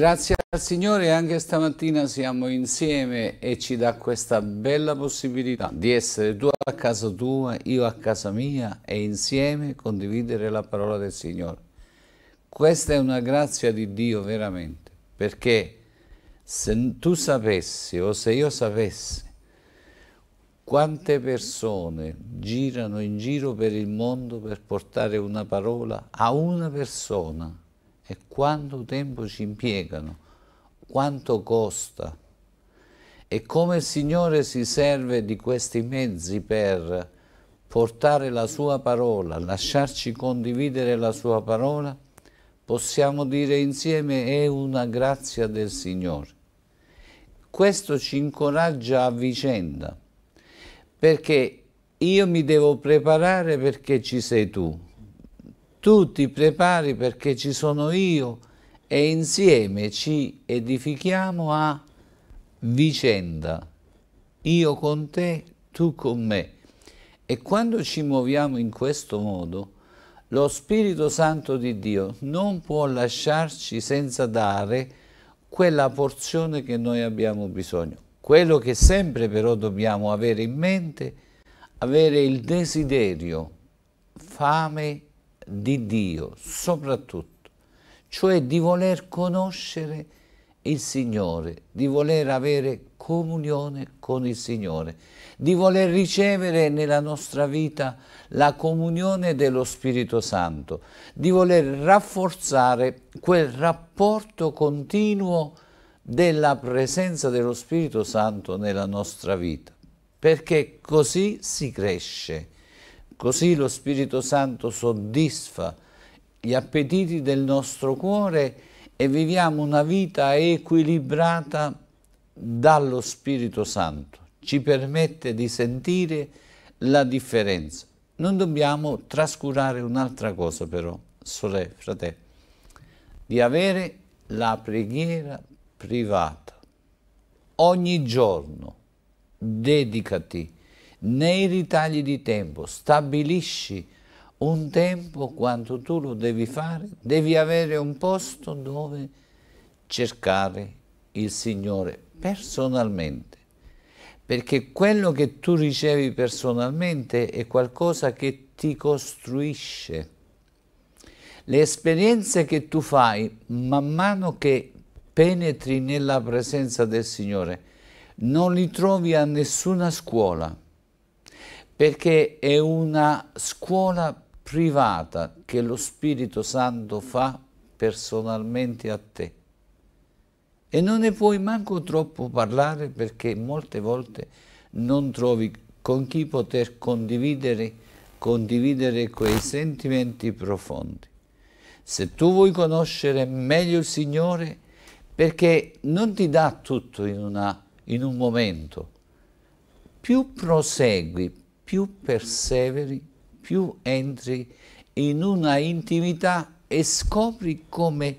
Grazie al Signore anche stamattina siamo insieme e ci dà questa bella possibilità di essere tu a casa tua, io a casa mia e insieme condividere la parola del Signore. Questa è una grazia di Dio veramente, perché se tu sapessi o se io sapessi quante persone girano in giro per il mondo per portare una parola a una persona e quanto tempo ci impiegano, quanto costa e come il Signore si serve di questi mezzi per portare la sua parola, lasciarci condividere la sua parola, possiamo dire insieme è una grazia del Signore. Questo ci incoraggia a vicenda, perché io mi devo preparare perché ci sei tu, tu ti prepari perché ci sono io e insieme ci edifichiamo a vicenda, io con te, tu con me. E quando ci muoviamo in questo modo, lo Spirito Santo di Dio non può lasciarci senza dare quella porzione che noi abbiamo bisogno. Quello che sempre però dobbiamo avere in mente, avere il desiderio, fame di Dio soprattutto, cioè di voler conoscere il Signore, di voler avere comunione con il Signore, di voler ricevere nella nostra vita la comunione dello Spirito Santo, di voler rafforzare quel rapporto continuo della presenza dello Spirito Santo nella nostra vita, perché così si cresce Così lo Spirito Santo soddisfa gli appetiti del nostro cuore e viviamo una vita equilibrata dallo Spirito Santo. Ci permette di sentire la differenza. Non dobbiamo trascurare un'altra cosa però, sorelle, fratelli, di avere la preghiera privata. Ogni giorno dedicati nei ritagli di tempo, stabilisci un tempo quanto tu lo devi fare, devi avere un posto dove cercare il Signore personalmente, perché quello che tu ricevi personalmente è qualcosa che ti costruisce. Le esperienze che tu fai man mano che penetri nella presenza del Signore non li trovi a nessuna scuola, perché è una scuola privata che lo Spirito Santo fa personalmente a te. E non ne puoi manco troppo parlare perché molte volte non trovi con chi poter condividere, condividere quei sentimenti profondi. Se tu vuoi conoscere meglio il Signore, perché non ti dà tutto in, una, in un momento, più prosegui, più perseveri, più entri in una intimità e scopri come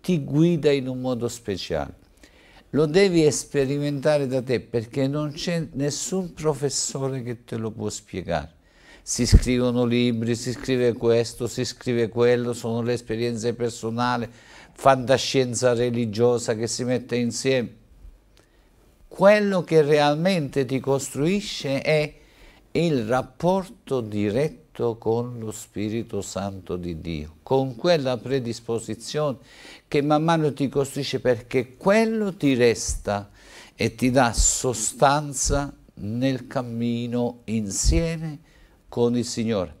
ti guida in un modo speciale. Lo devi sperimentare da te perché non c'è nessun professore che te lo può spiegare. Si scrivono libri, si scrive questo, si scrive quello, sono le esperienze personali, fantascienza religiosa che si mette insieme. Quello che realmente ti costruisce è il rapporto diretto con lo Spirito Santo di Dio, con quella predisposizione che man mano ti costruisce perché quello ti resta e ti dà sostanza nel cammino insieme con il Signore.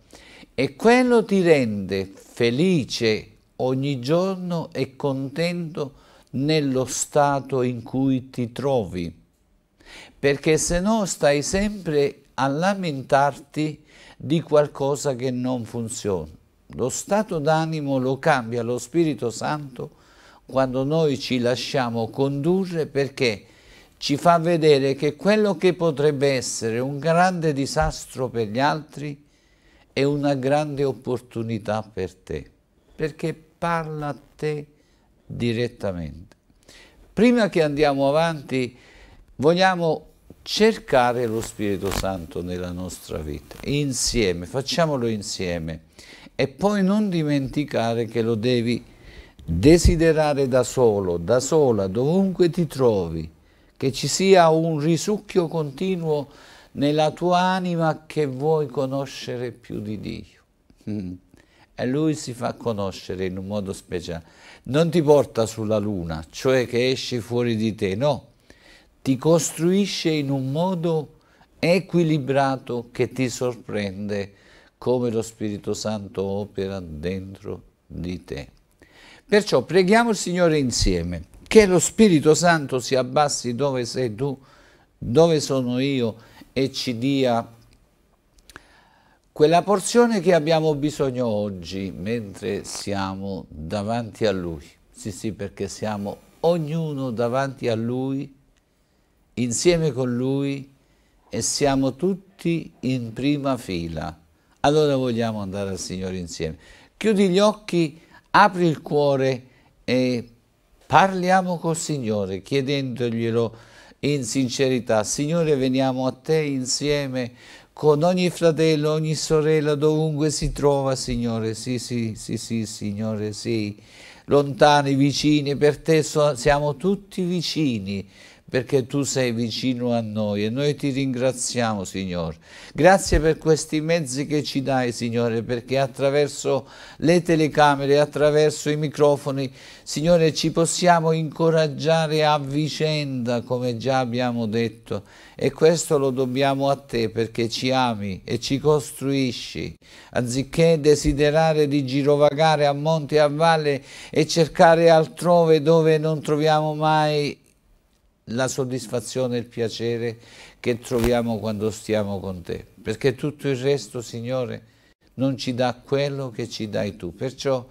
E quello ti rende felice ogni giorno e contento nello stato in cui ti trovi, perché se no stai sempre a lamentarti di qualcosa che non funziona. Lo stato d'animo lo cambia lo Spirito Santo quando noi ci lasciamo condurre perché ci fa vedere che quello che potrebbe essere un grande disastro per gli altri è una grande opportunità per te, perché parla a te direttamente. Prima che andiamo avanti, vogliamo cercare lo Spirito Santo nella nostra vita, insieme, facciamolo insieme e poi non dimenticare che lo devi desiderare da solo, da sola, dovunque ti trovi, che ci sia un risucchio continuo nella tua anima che vuoi conoscere più di Dio. Mm. E lui si fa conoscere in un modo speciale. Non ti porta sulla luna, cioè che esci fuori di te, no, ti costruisce in un modo equilibrato che ti sorprende come lo Spirito Santo opera dentro di te. Perciò preghiamo il Signore insieme, che lo Spirito Santo si abbassi dove sei tu, dove sono io e ci dia quella porzione che abbiamo bisogno oggi mentre siamo davanti a Lui. Sì, sì, perché siamo ognuno davanti a Lui insieme con lui e siamo tutti in prima fila. Allora vogliamo andare al Signore insieme. Chiudi gli occhi, apri il cuore e parliamo col Signore chiedendoglielo in sincerità. Signore, veniamo a te insieme con ogni fratello, ogni sorella, dovunque si trova, Signore. Sì, sì, sì, sì, Signore, sì. Lontani, vicini, per te so siamo tutti vicini perché tu sei vicino a noi e noi ti ringraziamo, Signore. Grazie per questi mezzi che ci dai, Signore, perché attraverso le telecamere, attraverso i microfoni, Signore, ci possiamo incoraggiare a vicenda, come già abbiamo detto. E questo lo dobbiamo a te perché ci ami e ci costruisci. Anziché desiderare di girovagare a monte e a valle e cercare altrove dove non troviamo mai la soddisfazione e il piacere che troviamo quando stiamo con te, perché tutto il resto, Signore, non ci dà quello che ci dai tu. Perciò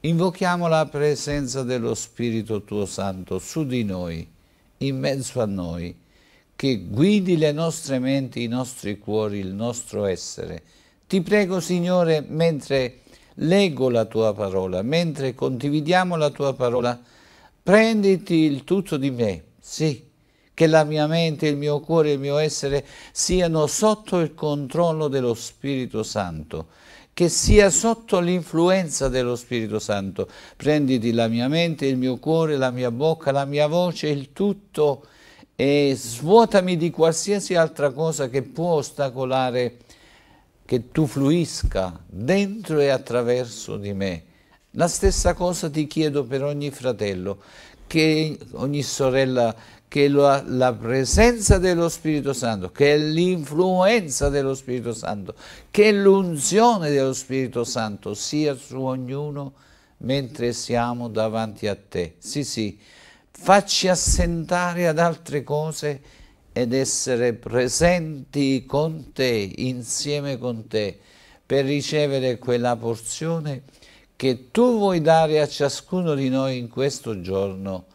invochiamo la presenza dello Spirito tuo Santo su di noi, in mezzo a noi, che guidi le nostre menti, i nostri cuori, il nostro essere. Ti prego, Signore, mentre leggo la tua parola, mentre condividiamo la tua parola, prenditi il tutto di me sì, che la mia mente, il mio cuore il mio essere siano sotto il controllo dello Spirito Santo, che sia sotto l'influenza dello Spirito Santo. Prenditi la mia mente, il mio cuore, la mia bocca, la mia voce, il tutto e svuotami di qualsiasi altra cosa che può ostacolare che tu fluisca dentro e attraverso di me. La stessa cosa ti chiedo per ogni fratello, che ogni sorella che la, la, presenza dello Spirito Santo, che l'influenza dello Spirito Santo, che l'unzione dello Spirito Santo sia su ognuno mentre siamo davanti a te. Sì, sì, facci assentare ad altre cose ed essere presenti con te, insieme con te, per ricevere quella porzione che tu vuoi dare a ciascuno di noi in questo giorno.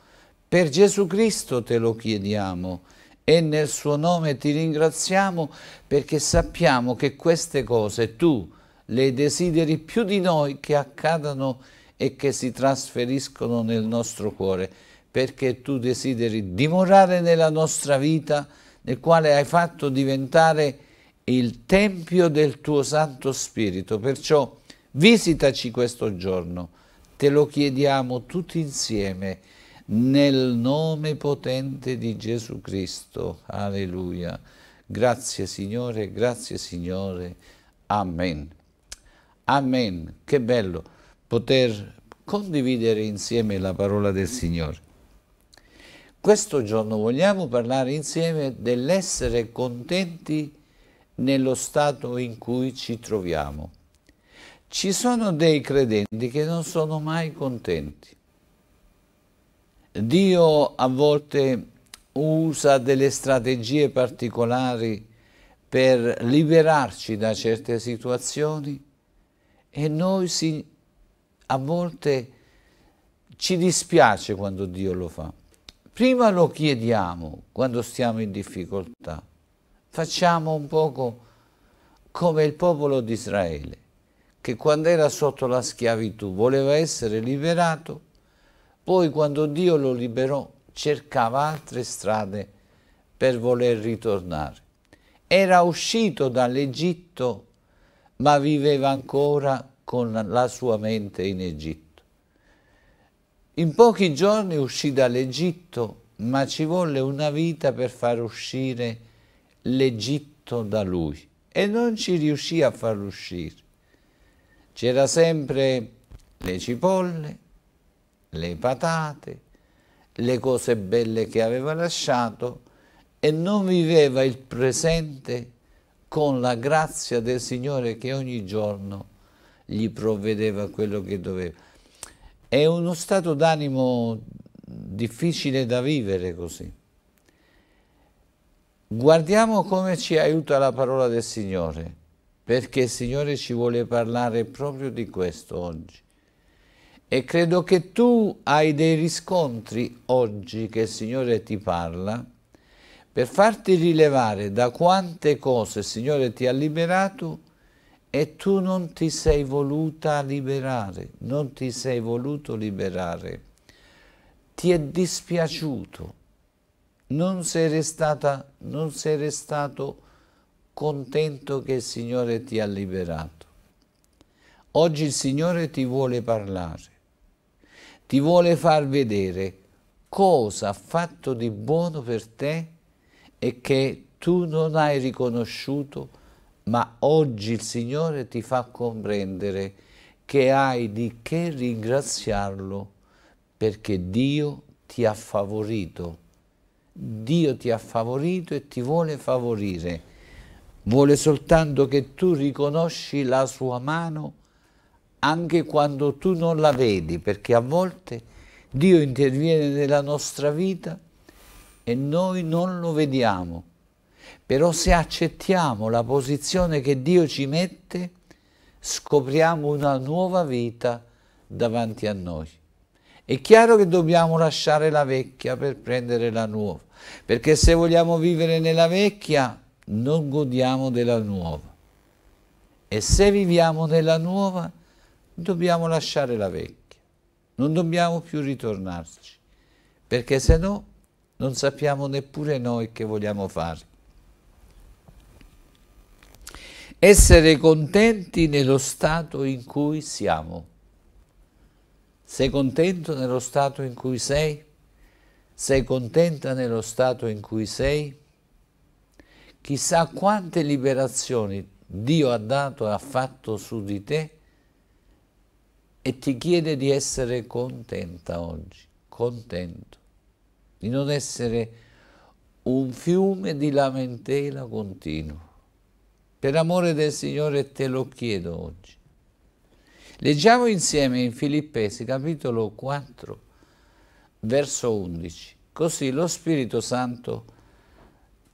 Per Gesù Cristo te lo chiediamo e nel suo nome ti ringraziamo perché sappiamo che queste cose tu le desideri più di noi che accadano e che si trasferiscono nel nostro cuore, perché tu desideri dimorare nella nostra vita, nel quale hai fatto diventare il Tempio del tuo Santo Spirito. Perciò Visitaci questo giorno, te lo chiediamo tutti insieme, nel nome potente di Gesù Cristo. Alleluia. Grazie Signore, grazie Signore. Amen. Amen. Che bello poter condividere insieme la parola del Signore. Questo giorno vogliamo parlare insieme dell'essere contenti nello stato in cui ci troviamo. Ci sono dei credenti che non sono mai contenti. Dio a volte usa delle strategie particolari per liberarci da certe situazioni e noi si, a volte ci dispiace quando Dio lo fa. Prima lo chiediamo quando stiamo in difficoltà, facciamo un poco come il popolo di Israele che quando era sotto la schiavitù voleva essere liberato, poi quando Dio lo liberò cercava altre strade per voler ritornare. Era uscito dall'Egitto ma viveva ancora con la sua mente in Egitto. In pochi giorni uscì dall'Egitto, ma ci volle una vita per far uscire l'Egitto da lui e non ci riuscì a farlo uscire c'era sempre le cipolle, le patate, le cose belle che aveva lasciato e non viveva il presente con la grazia del Signore che ogni giorno gli provvedeva quello che doveva. È uno stato d'animo difficile da vivere così. Guardiamo come ci aiuta la parola del Signore perché il Signore ci vuole parlare proprio di questo oggi. E credo che tu hai dei riscontri oggi che il Signore ti parla per farti rilevare da quante cose il Signore ti ha liberato e tu non ti sei voluta liberare, non ti sei voluto liberare. Ti è dispiaciuto, non sei restata, non sei restato contento che il Signore ti ha liberato. Oggi il Signore ti vuole parlare, ti vuole far vedere cosa ha fatto di buono per te e che tu non hai riconosciuto, ma oggi il Signore ti fa comprendere che hai di che ringraziarlo perché Dio ti ha favorito. Dio ti ha favorito e ti vuole favorire vuole soltanto che tu riconosci la sua mano anche quando tu non la vedi, perché a volte Dio interviene nella nostra vita e noi non lo vediamo. Però se accettiamo la posizione che Dio ci mette, scopriamo una nuova vita davanti a noi. È chiaro che dobbiamo lasciare la vecchia per prendere la nuova, perché se vogliamo vivere nella vecchia non godiamo della nuova. E se viviamo nella nuova, dobbiamo lasciare la vecchia. Non dobbiamo più ritornarci, perché se no non sappiamo neppure noi che vogliamo fare. Essere contenti nello stato in cui siamo. Sei contento nello stato in cui sei? Sei contenta nello stato in cui sei? Chissà quante liberazioni Dio ha dato e ha fatto su di te e ti chiede di essere contenta oggi, contento, di non essere un fiume di lamentela continuo. Per amore del Signore te lo chiedo oggi. Leggiamo insieme in Filippesi capitolo 4, verso 11. Così lo Spirito Santo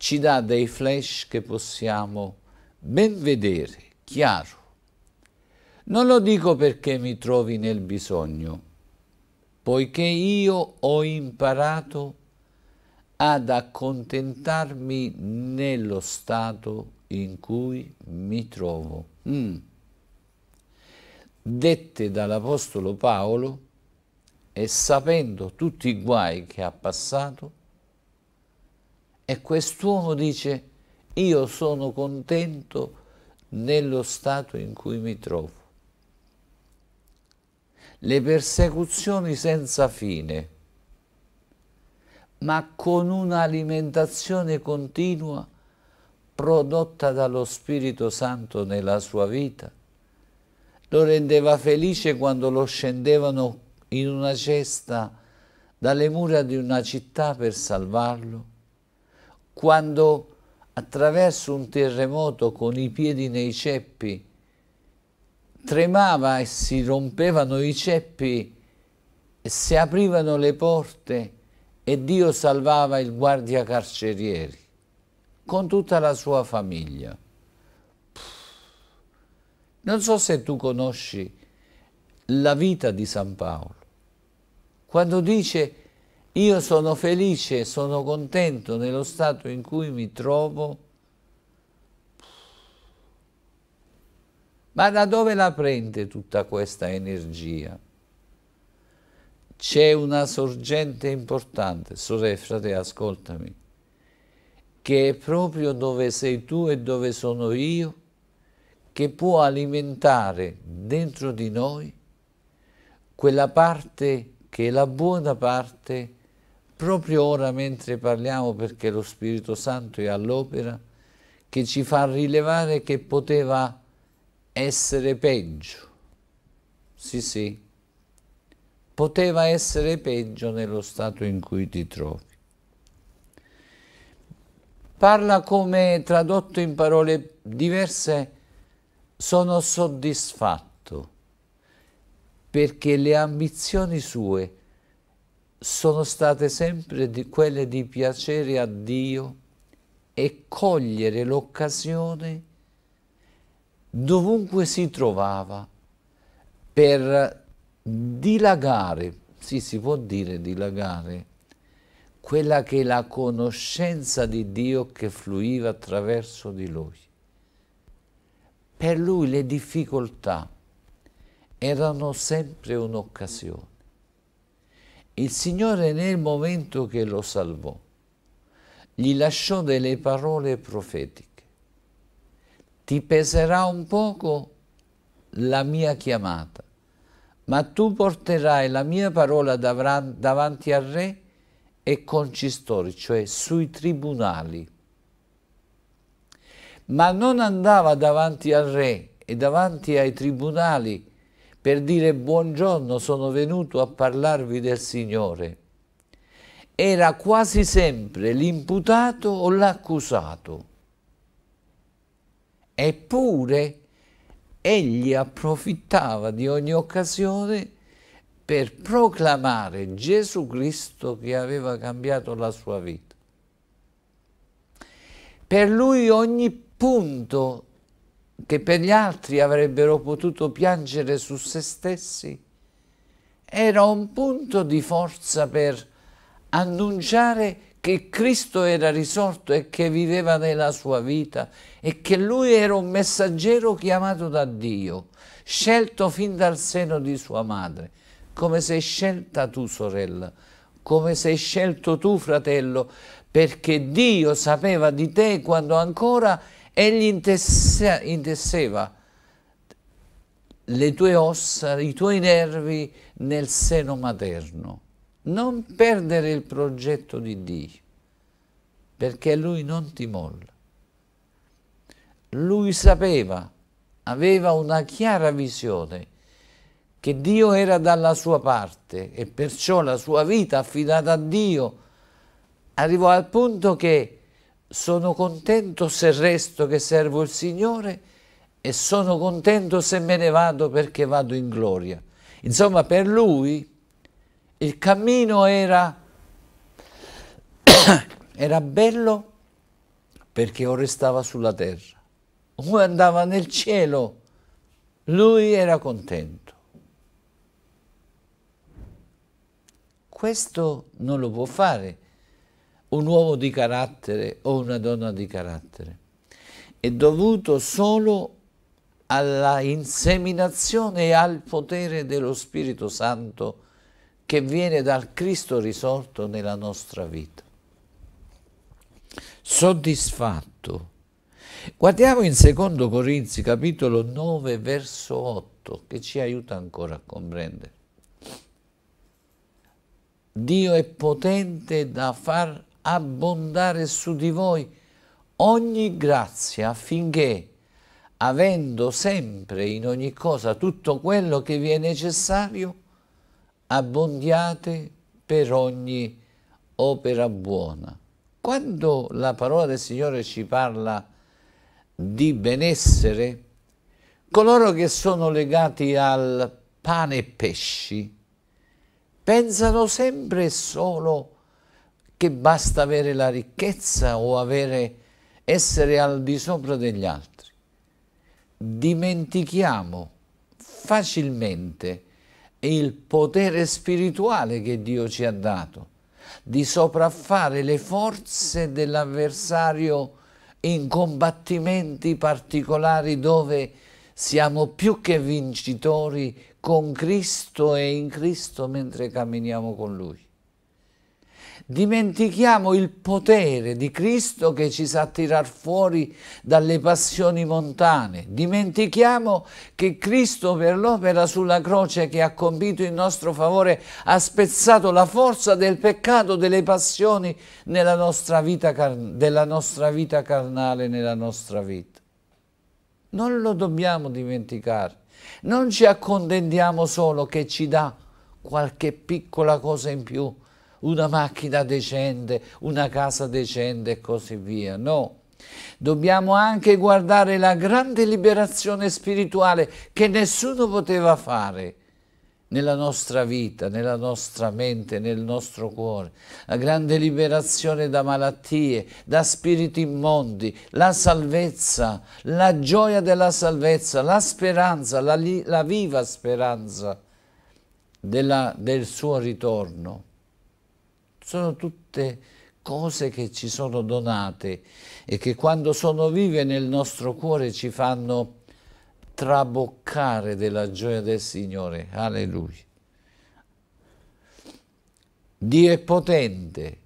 ci dà dei flash che possiamo ben vedere, chiaro. Non lo dico perché mi trovi nel bisogno, poiché io ho imparato ad accontentarmi nello stato in cui mi trovo. Mm. Dette dall'Apostolo Paolo e sapendo tutti i guai che ha passato, e quest'uomo dice, io sono contento nello stato in cui mi trovo. Le persecuzioni senza fine, ma con un'alimentazione continua prodotta dallo Spirito Santo nella sua vita, lo rendeva felice quando lo scendevano in una cesta dalle mura di una città per salvarlo quando attraverso un terremoto con i piedi nei ceppi tremava e si rompevano i ceppi e si aprivano le porte e Dio salvava il guardia carcerieri con tutta la sua famiglia. Non so se tu conosci la vita di San Paolo, quando dice io sono felice, sono contento nello stato in cui mi trovo. Ma da dove la prende tutta questa energia? C'è una sorgente importante, sorella e frate, ascoltami, che è proprio dove sei tu e dove sono io, che può alimentare dentro di noi quella parte che è la buona parte proprio ora mentre parliamo, perché lo Spirito Santo è all'opera, che ci fa rilevare che poteva essere peggio. Sì, sì, poteva essere peggio nello stato in cui ti trovi. Parla come, tradotto in parole diverse, sono soddisfatto perché le ambizioni sue sono state sempre di quelle di piacere a Dio e cogliere l'occasione dovunque si trovava per dilagare, sì si può dire dilagare, quella che è la conoscenza di Dio che fluiva attraverso di lui. Per lui le difficoltà erano sempre un'occasione il Signore nel momento che lo salvò gli lasciò delle parole profetiche. Ti peserà un poco la mia chiamata, ma tu porterai la mia parola davanti al re e concistori, cioè sui tribunali. Ma non andava davanti al re e davanti ai tribunali per dire buongiorno sono venuto a parlarvi del Signore. Era quasi sempre l'imputato o l'accusato. Eppure egli approfittava di ogni occasione per proclamare Gesù Cristo che aveva cambiato la sua vita. Per lui ogni punto che per gli altri avrebbero potuto piangere su se stessi, era un punto di forza per annunciare che Cristo era risorto e che viveva nella sua vita e che lui era un messaggero chiamato da Dio, scelto fin dal seno di sua madre, come sei scelta tu sorella, come sei scelto tu fratello, perché Dio sapeva di te quando ancora Egli intesse, intesseva le tue ossa, i tuoi nervi nel seno materno. Non perdere il progetto di Dio, perché Lui non ti molla. Lui sapeva, aveva una chiara visione che Dio era dalla sua parte e perciò la sua vita affidata a Dio arrivò al punto che sono contento se resto che servo il Signore e sono contento se me ne vado perché vado in gloria. Insomma, per lui il cammino era, era bello perché o restava sulla terra, o andava nel cielo, lui era contento. Questo non lo può fare un uomo di carattere o una donna di carattere, è dovuto solo alla inseminazione e al potere dello Spirito Santo che viene dal Cristo risorto nella nostra vita. Soddisfatto. Guardiamo in Secondo Corinzi capitolo 9 verso 8 che ci aiuta ancora a comprendere. Dio è potente da far abbondare su di voi ogni grazia affinché, avendo sempre in ogni cosa tutto quello che vi è necessario, abbondiate per ogni opera buona. Quando la parola del Signore ci parla di benessere, coloro che sono legati al pane e pesci pensano sempre solo a che basta avere la ricchezza o avere, essere al di sopra degli altri. Dimentichiamo facilmente il potere spirituale che Dio ci ha dato di sopraffare le forze dell'avversario in combattimenti particolari dove siamo più che vincitori con Cristo e in Cristo mentre camminiamo con Lui dimentichiamo il potere di Cristo che ci sa tirar fuori dalle passioni montane, dimentichiamo che Cristo per l'opera sulla croce che ha compito in nostro favore ha spezzato la forza del peccato, delle passioni nella nostra vita, della nostra vita carnale, nella nostra vita. Non lo dobbiamo dimenticare, non ci accontentiamo solo che ci dà qualche piccola cosa in più, una macchina decente, una casa decente e così via. No. Dobbiamo anche guardare la grande liberazione spirituale che nessuno poteva fare nella nostra vita, nella nostra mente, nel nostro cuore, la grande liberazione da malattie, da spiriti immondi, la salvezza, la gioia della salvezza, la speranza, la, la viva speranza della, del suo ritorno sono tutte cose che ci sono donate e che quando sono vive nel nostro cuore ci fanno traboccare della gioia del Signore. Alleluia. Dio è potente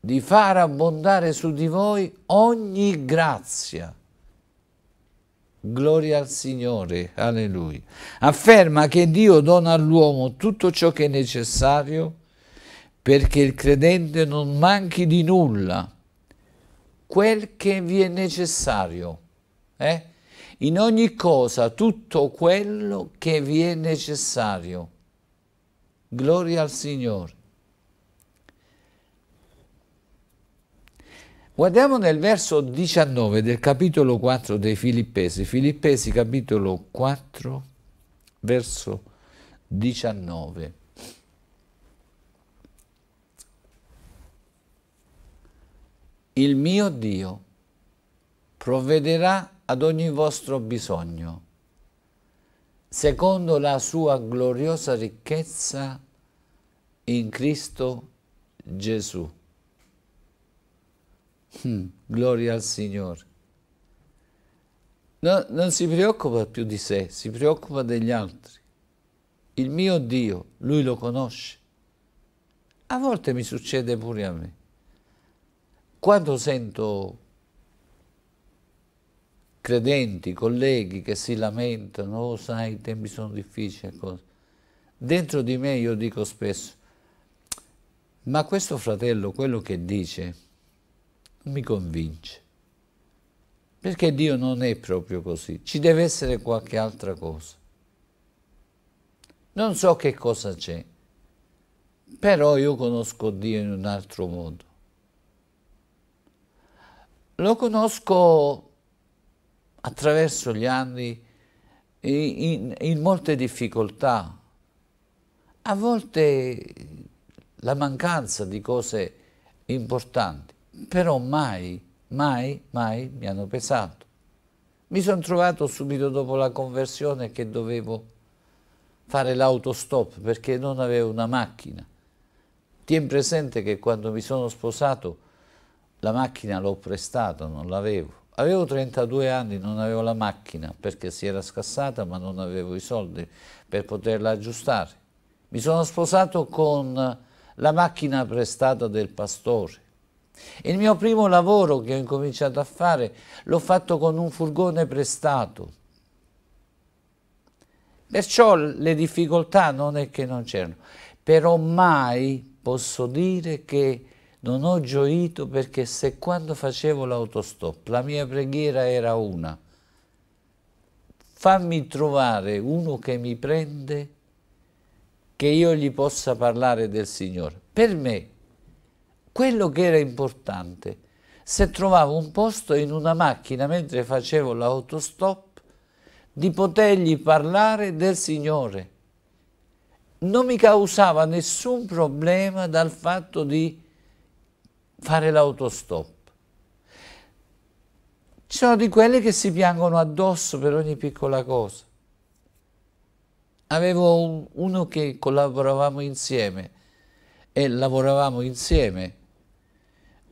di far abbondare su di voi ogni grazia. Gloria al Signore, alleluia. Afferma che Dio dona all'uomo tutto ciò che è necessario perché il credente non manchi di nulla, quel che vi è necessario. Eh? In ogni cosa tutto quello che vi è necessario. Gloria al Signore. Guardiamo nel verso 19 del capitolo 4 dei Filippesi, Filippesi capitolo 4, verso 19. il mio Dio provvederà ad ogni vostro bisogno, secondo la sua gloriosa ricchezza in Cristo Gesù. Hmm, gloria al Signore. No, non si preoccupa più di sé, si preoccupa degli altri. Il mio Dio, lui lo conosce. A volte mi succede pure a me. Quando sento credenti, colleghi che si lamentano, oh sai, i tempi sono difficili, dentro di me io dico spesso, ma questo fratello, quello che dice, non mi convince, perché Dio non è proprio così, ci deve essere qualche altra cosa. Non so che cosa c'è, però io conosco Dio in un altro modo. Lo conosco attraverso gli anni in, in, molte difficoltà, a volte la mancanza di cose importanti, però mai, mai, mai mi hanno pesato. Mi sono trovato subito dopo la conversione che dovevo fare l'autostop perché non avevo una macchina. Tien presente che quando mi sono sposato la macchina l'ho prestata, non l'avevo. Avevo 32 anni, non avevo la macchina perché si era scassata ma non avevo i soldi per poterla aggiustare. Mi sono sposato con la macchina prestata del pastore. Il mio primo lavoro che ho incominciato a fare l'ho fatto con un furgone prestato. Perciò le difficoltà non è che non c'erano, però mai posso dire che non ho gioito perché se quando facevo l'autostop la mia preghiera era una, fammi trovare uno che mi prende, che io gli possa parlare del Signore. Per me, quello che era importante, se trovavo un posto in una macchina mentre facevo l'autostop, di potergli parlare del Signore. Non mi causava nessun problema dal fatto di fare l'autostop. Ci sono di quelle che si piangono addosso per ogni piccola cosa. Avevo un, uno che collaboravamo insieme e lavoravamo insieme.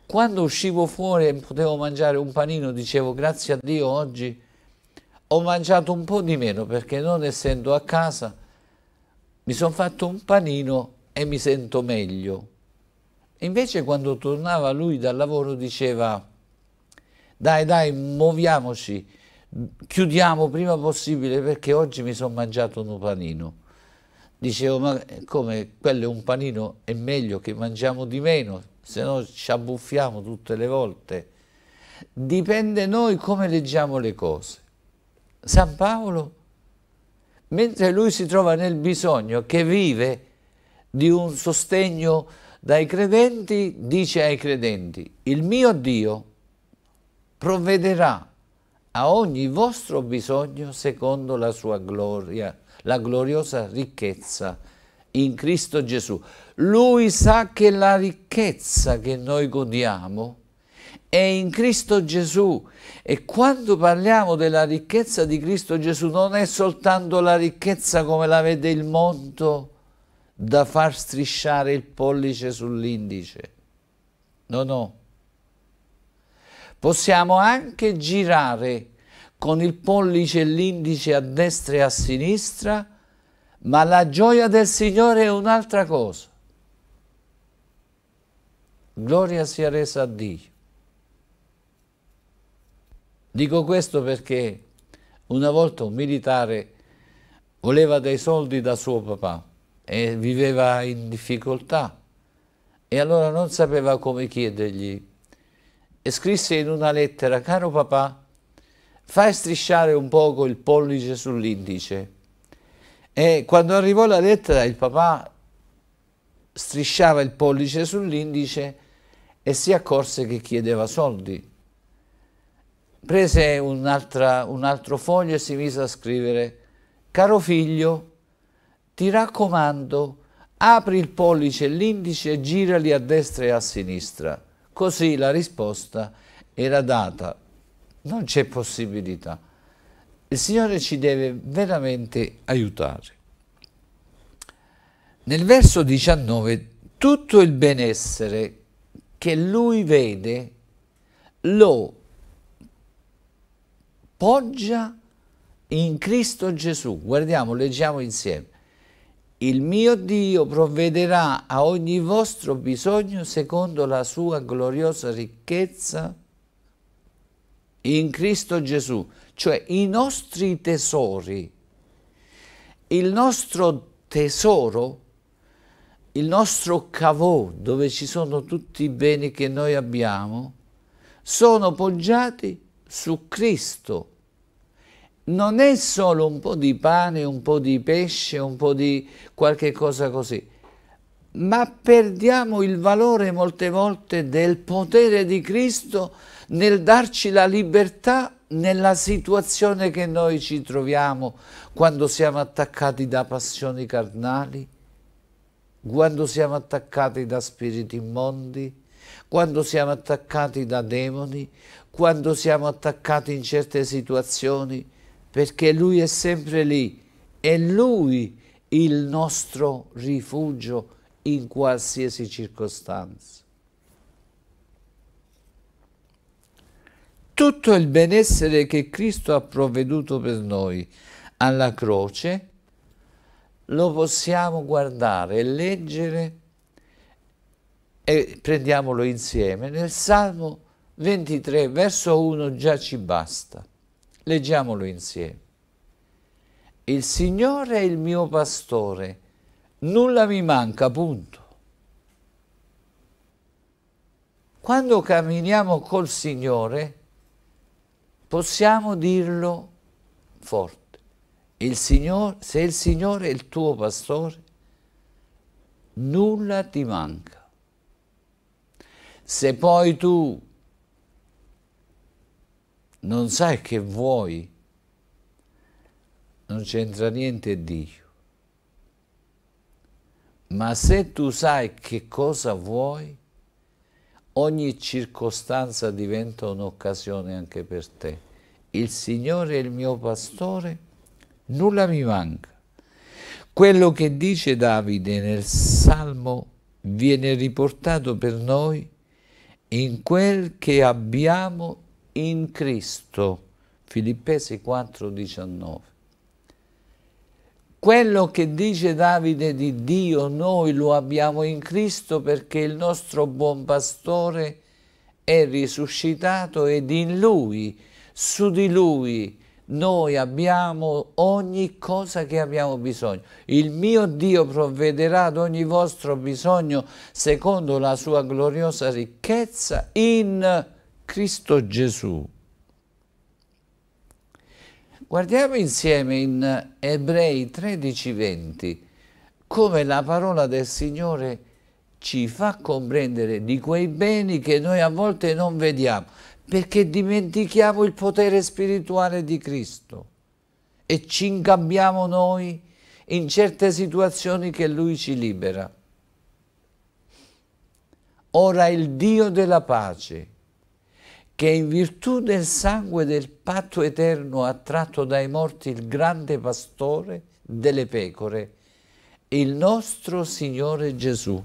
Quando uscivo fuori e potevo mangiare un panino, dicevo grazie a Dio oggi ho mangiato un po' di meno perché non essendo a casa mi sono fatto un panino e mi sento meglio. E invece quando tornava lui dal lavoro diceva dai dai muoviamoci, chiudiamo prima possibile perché oggi mi sono mangiato un panino. Dicevo ma come quello è un panino è meglio che mangiamo di meno, se no ci abbuffiamo tutte le volte. Dipende noi come leggiamo le cose. San Paolo, mentre lui si trova nel bisogno che vive di un sostegno dai credenti dice ai credenti, il mio Dio provvederà a ogni vostro bisogno secondo la sua gloria, la gloriosa ricchezza in Cristo Gesù. Lui sa che la ricchezza che noi godiamo è in Cristo Gesù e quando parliamo della ricchezza di Cristo Gesù non è soltanto la ricchezza come la vede il mondo, da far strisciare il pollice sull'indice. No, no. Possiamo anche girare con il pollice e l'indice a destra e a sinistra, ma la gioia del Signore è un'altra cosa. Gloria sia resa a Dio. Dico questo perché una volta un militare voleva dei soldi da suo papà e viveva in difficoltà e allora non sapeva come chiedergli e scrisse in una lettera, caro papà, fai strisciare un poco il pollice sull'indice. E quando arrivò la lettera il papà strisciava il pollice sull'indice e si accorse che chiedeva soldi. Prese un, un altro foglio e si mise a scrivere, caro figlio, ti raccomando, apri il pollice e l'indice e girali a destra e a sinistra. Così la risposta era data. Non c'è possibilità. Il Signore ci deve veramente aiutare. Nel verso 19, tutto il benessere che Lui vede lo poggia in Cristo Gesù. Guardiamo, leggiamo insieme il mio Dio provvederà a ogni vostro bisogno secondo la sua gloriosa ricchezza in Cristo Gesù, cioè i nostri tesori. Il nostro tesoro, il nostro cavò, dove ci sono tutti i beni che noi abbiamo, sono poggiati su Cristo, non è solo un po' di pane, un po' di pesce, un po' di qualche cosa così, ma perdiamo il valore molte volte del potere di Cristo nel darci la libertà nella situazione che noi ci troviamo quando siamo attaccati da passioni carnali, quando siamo attaccati da spiriti immondi, quando siamo attaccati da demoni, quando siamo attaccati in certe situazioni, perché Lui è sempre lì, è Lui il nostro rifugio in qualsiasi circostanza. Tutto il benessere che Cristo ha provveduto per noi alla croce lo possiamo guardare e leggere e prendiamolo insieme nel Salmo 23 verso 1 già ci basta. Leggiamolo insieme. Il Signore è il mio pastore, nulla mi manca, punto. Quando camminiamo col Signore, possiamo dirlo forte. Il Signore, se il Signore è il tuo pastore, nulla ti manca. Se poi tu non sai che vuoi, non c'entra niente Dio. Ma se tu sai che cosa vuoi, ogni circostanza diventa un'occasione anche per te. Il Signore è il mio pastore, nulla mi manca. Quello che dice Davide nel Salmo viene riportato per noi in quel che abbiamo in Cristo, Filippesi 4,19. Quello che dice Davide di Dio, noi lo abbiamo in Cristo perché il nostro buon pastore è risuscitato ed in Lui, su di Lui, noi abbiamo ogni cosa che abbiamo bisogno. Il mio Dio provvederà ad ogni vostro bisogno secondo la sua gloriosa ricchezza in Cristo. Cristo Gesù. Guardiamo insieme in Ebrei 13:20 come la parola del Signore ci fa comprendere di quei beni che noi a volte non vediamo, perché dimentichiamo il potere spirituale di Cristo e ci ingabbiamo noi in certe situazioni che Lui ci libera. Ora il Dio della pace, che in virtù del sangue del patto eterno ha tratto dai morti il grande pastore delle pecore, il nostro Signore Gesù.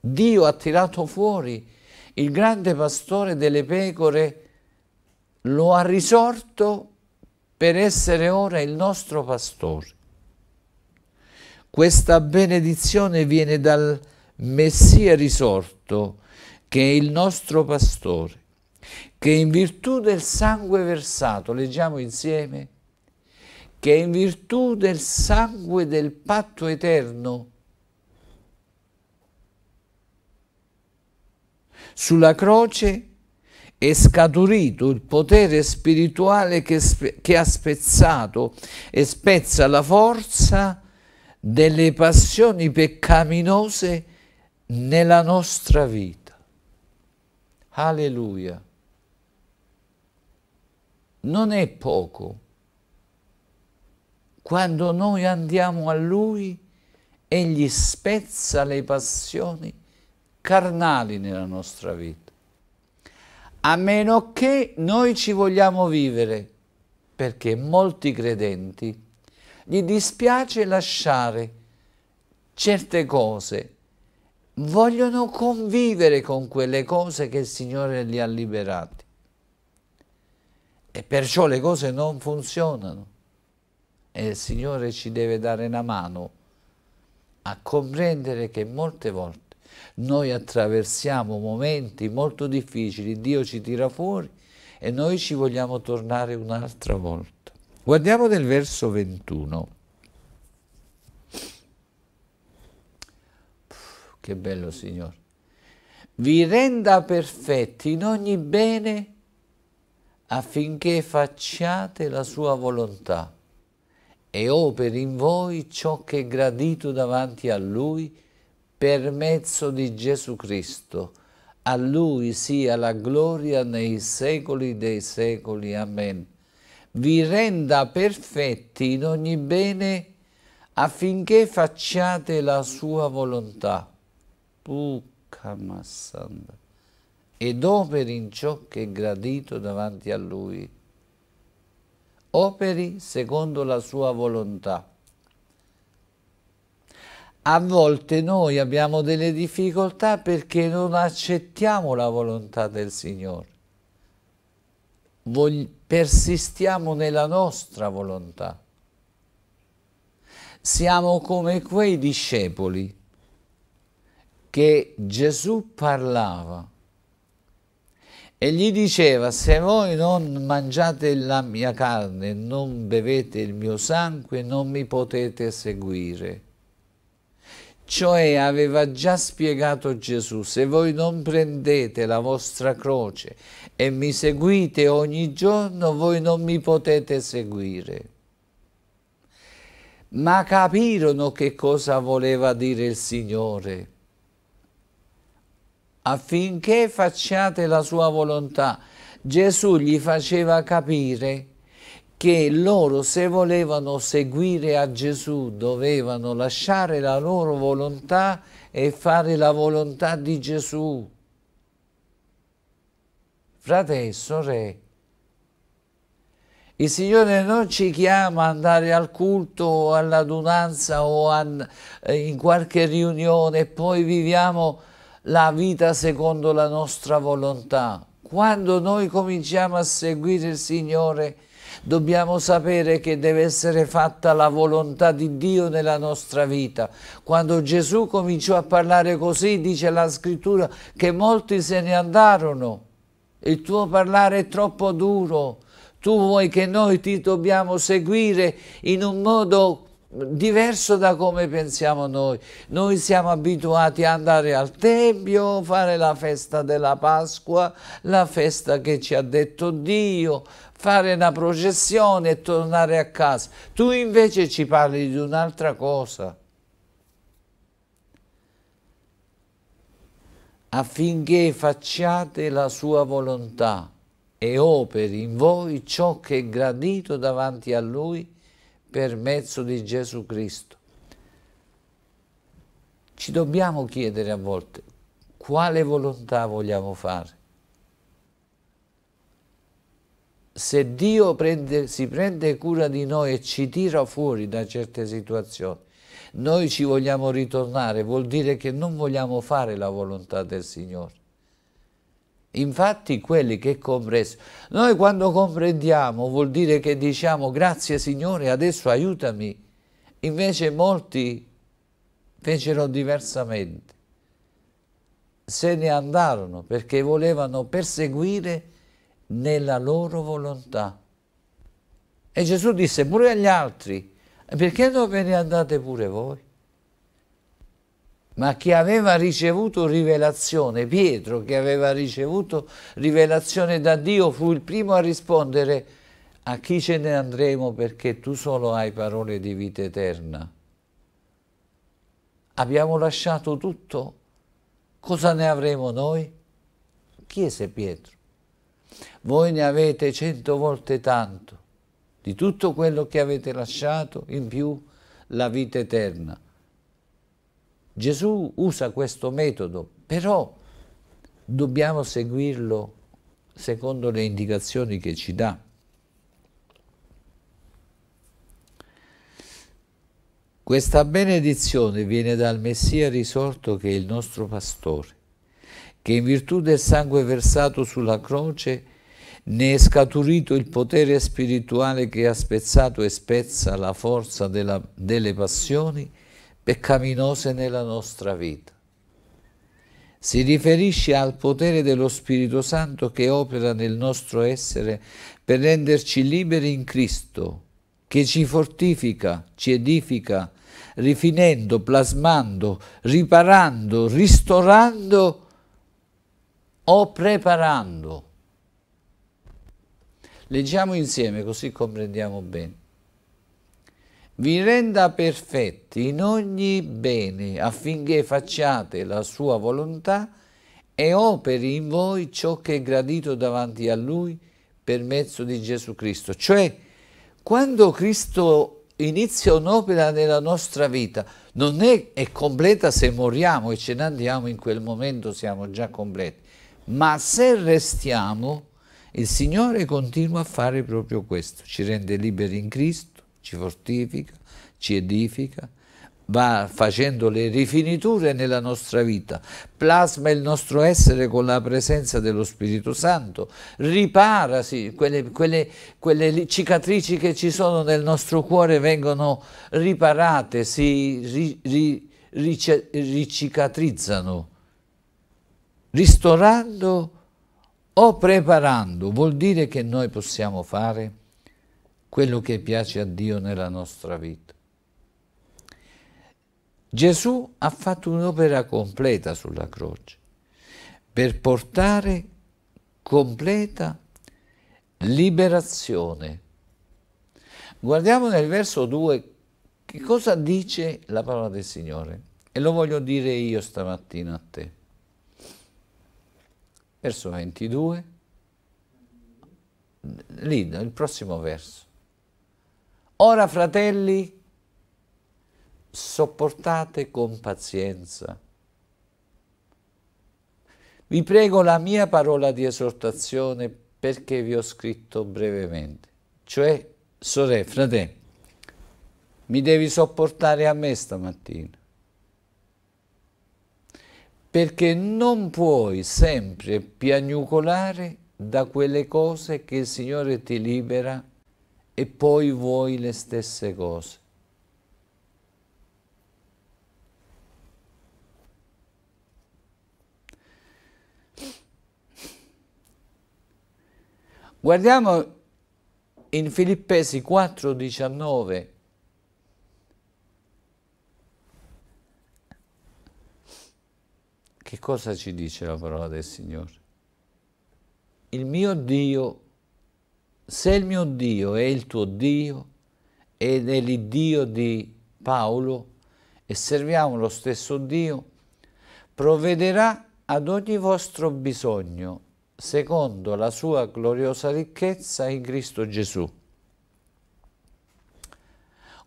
Dio ha tirato fuori il grande pastore delle pecore, lo ha risorto per essere ora il nostro pastore. Questa benedizione viene dal Messia risorto, che è il nostro pastore, che in virtù del sangue versato, leggiamo insieme, che in virtù del sangue del patto eterno, sulla croce è scaturito il potere spirituale che, che, ha spezzato e spezza la forza delle passioni peccaminose nella nostra vita. Alleluia. Non è poco. Quando noi andiamo a Lui, Egli spezza le passioni carnali nella nostra vita. A meno che noi ci vogliamo vivere, perché molti credenti gli dispiace lasciare certe cose vogliono convivere con quelle cose che il Signore li ha liberati. E perciò le cose non funzionano. E il Signore ci deve dare una mano a comprendere che molte volte noi attraversiamo momenti molto difficili, Dio ci tira fuori e noi ci vogliamo tornare un'altra volta. Guardiamo nel verso 21. Che bello Signore. Vi renda perfetti in ogni bene affinché facciate la sua volontà e operi in voi ciò che è gradito davanti a Lui per mezzo di Gesù Cristo. A Lui sia la gloria nei secoli dei secoli. Amen. Vi renda perfetti in ogni bene affinché facciate la sua volontà Puccamassanda, ed operi in ciò che è gradito davanti a Lui. Operi secondo la Sua volontà. A volte noi abbiamo delle difficoltà perché non accettiamo la volontà del Signore. Vogli persistiamo nella nostra volontà. Siamo come quei discepoli che Gesù parlava e gli diceva se voi non mangiate la mia carne, non bevete il mio sangue, non mi potete seguire. Cioè aveva già spiegato Gesù, se voi non prendete la vostra croce e mi seguite ogni giorno, voi non mi potete seguire. Ma capirono che cosa voleva dire il Signore affinché facciate la sua volontà. Gesù gli faceva capire che loro se volevano seguire a Gesù dovevano lasciare la loro volontà e fare la volontà di Gesù. Frate e sorelle, il Signore non ci chiama ad andare al culto o all'adunanza o a, eh, in qualche riunione e poi viviamo la vita secondo la nostra volontà. Quando noi cominciamo a seguire il Signore, dobbiamo sapere che deve essere fatta la volontà di Dio nella nostra vita. Quando Gesù cominciò a parlare così, dice la scrittura, che molti se ne andarono. Il tuo parlare è troppo duro. Tu vuoi che noi ti dobbiamo seguire in un modo diverso da come pensiamo noi. Noi siamo abituati ad andare al Tempio, fare la festa della Pasqua, la festa che ci ha detto Dio, fare una processione e tornare a casa. Tu invece ci parli di un'altra cosa. affinché facciate la sua volontà e operi in voi ciò che è gradito davanti a Lui per mezzo di Gesù Cristo. Ci dobbiamo chiedere a volte quale volontà vogliamo fare. Se Dio prende, si prende cura di noi e ci tira fuori da certe situazioni, noi ci vogliamo ritornare, vuol dire che non vogliamo fare la volontà del Signore Infatti quelli che compreso. Noi quando comprendiamo vuol dire che diciamo grazie Signore, adesso aiutami. Invece molti fecero diversamente. Se ne andarono perché volevano perseguire nella loro volontà. E Gesù disse pure agli altri, perché non ve ne andate pure voi? ma che aveva ricevuto rivelazione, Pietro che aveva ricevuto rivelazione da Dio fu il primo a rispondere a chi ce ne andremo perché tu solo hai parole di vita eterna. Abbiamo lasciato tutto, cosa ne avremo noi? Chiese Pietro, voi ne avete cento volte tanto, di tutto quello che avete lasciato in più la vita eterna Gesù usa questo metodo, però dobbiamo seguirlo secondo le indicazioni che ci dà. Questa benedizione viene dal Messia risorto che è il nostro pastore, che in virtù del sangue versato sulla croce ne è scaturito il potere spirituale che ha spezzato e spezza la forza della, delle passioni peccaminose nella nostra vita. Si riferisce al potere dello Spirito Santo che opera nel nostro essere per renderci liberi in Cristo, che ci fortifica, ci edifica, rifinendo, plasmando, riparando, ristorando o preparando. Leggiamo insieme così comprendiamo bene vi renda perfetti in ogni bene affinché facciate la sua volontà e operi in voi ciò che è gradito davanti a Lui per mezzo di Gesù Cristo. Cioè, quando Cristo inizia un'opera nella nostra vita, non è, è completa se moriamo e ce ne andiamo, in quel momento siamo già completi. Ma se restiamo, il Signore continua a fare proprio questo, ci rende liberi in Cristo, ci fortifica, ci edifica, va facendo le rifiniture nella nostra vita, plasma il nostro essere con la presenza dello Spirito Santo, ripara sì, quelle, quelle, quelle, cicatrici che ci sono nel nostro cuore vengono riparate, si ri, ri, rice, ricicatrizzano, ristorando o preparando, vuol dire che noi possiamo fare? quello che piace a Dio nella nostra vita. Gesù ha fatto un'opera completa sulla croce per portare completa liberazione. Guardiamo nel verso 2 che cosa dice la parola del Signore e lo voglio dire io stamattina a te. Verso 22, lì, il prossimo verso. Ora, fratelli, sopportate con pazienza. Vi prego la mia parola di esortazione perché vi ho scritto brevemente. Cioè, sorelle, fratelli, mi devi sopportare a me stamattina. Perché non puoi sempre piagnucolare da quelle cose che il Signore ti libera e poi vuoi le stesse cose. Guardiamo in Filippesi 4,19. Che cosa ci dice la parola del Signore? Il mio Dio se il mio Dio è il tuo Dio ed è l'Iddio di Paolo e serviamo lo stesso Dio, provvederà ad ogni vostro bisogno secondo la sua gloriosa ricchezza in Cristo Gesù.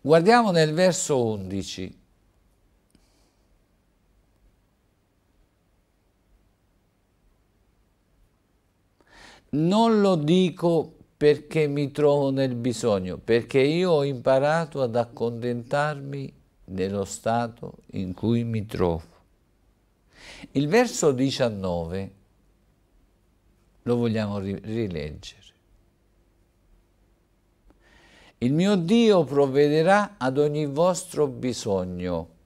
Guardiamo nel verso 11. Non lo dico perché mi trovo nel bisogno, perché io ho imparato ad accontentarmi dello stato in cui mi trovo. Il verso 19 lo vogliamo rileggere. Il mio Dio provvederà ad ogni vostro bisogno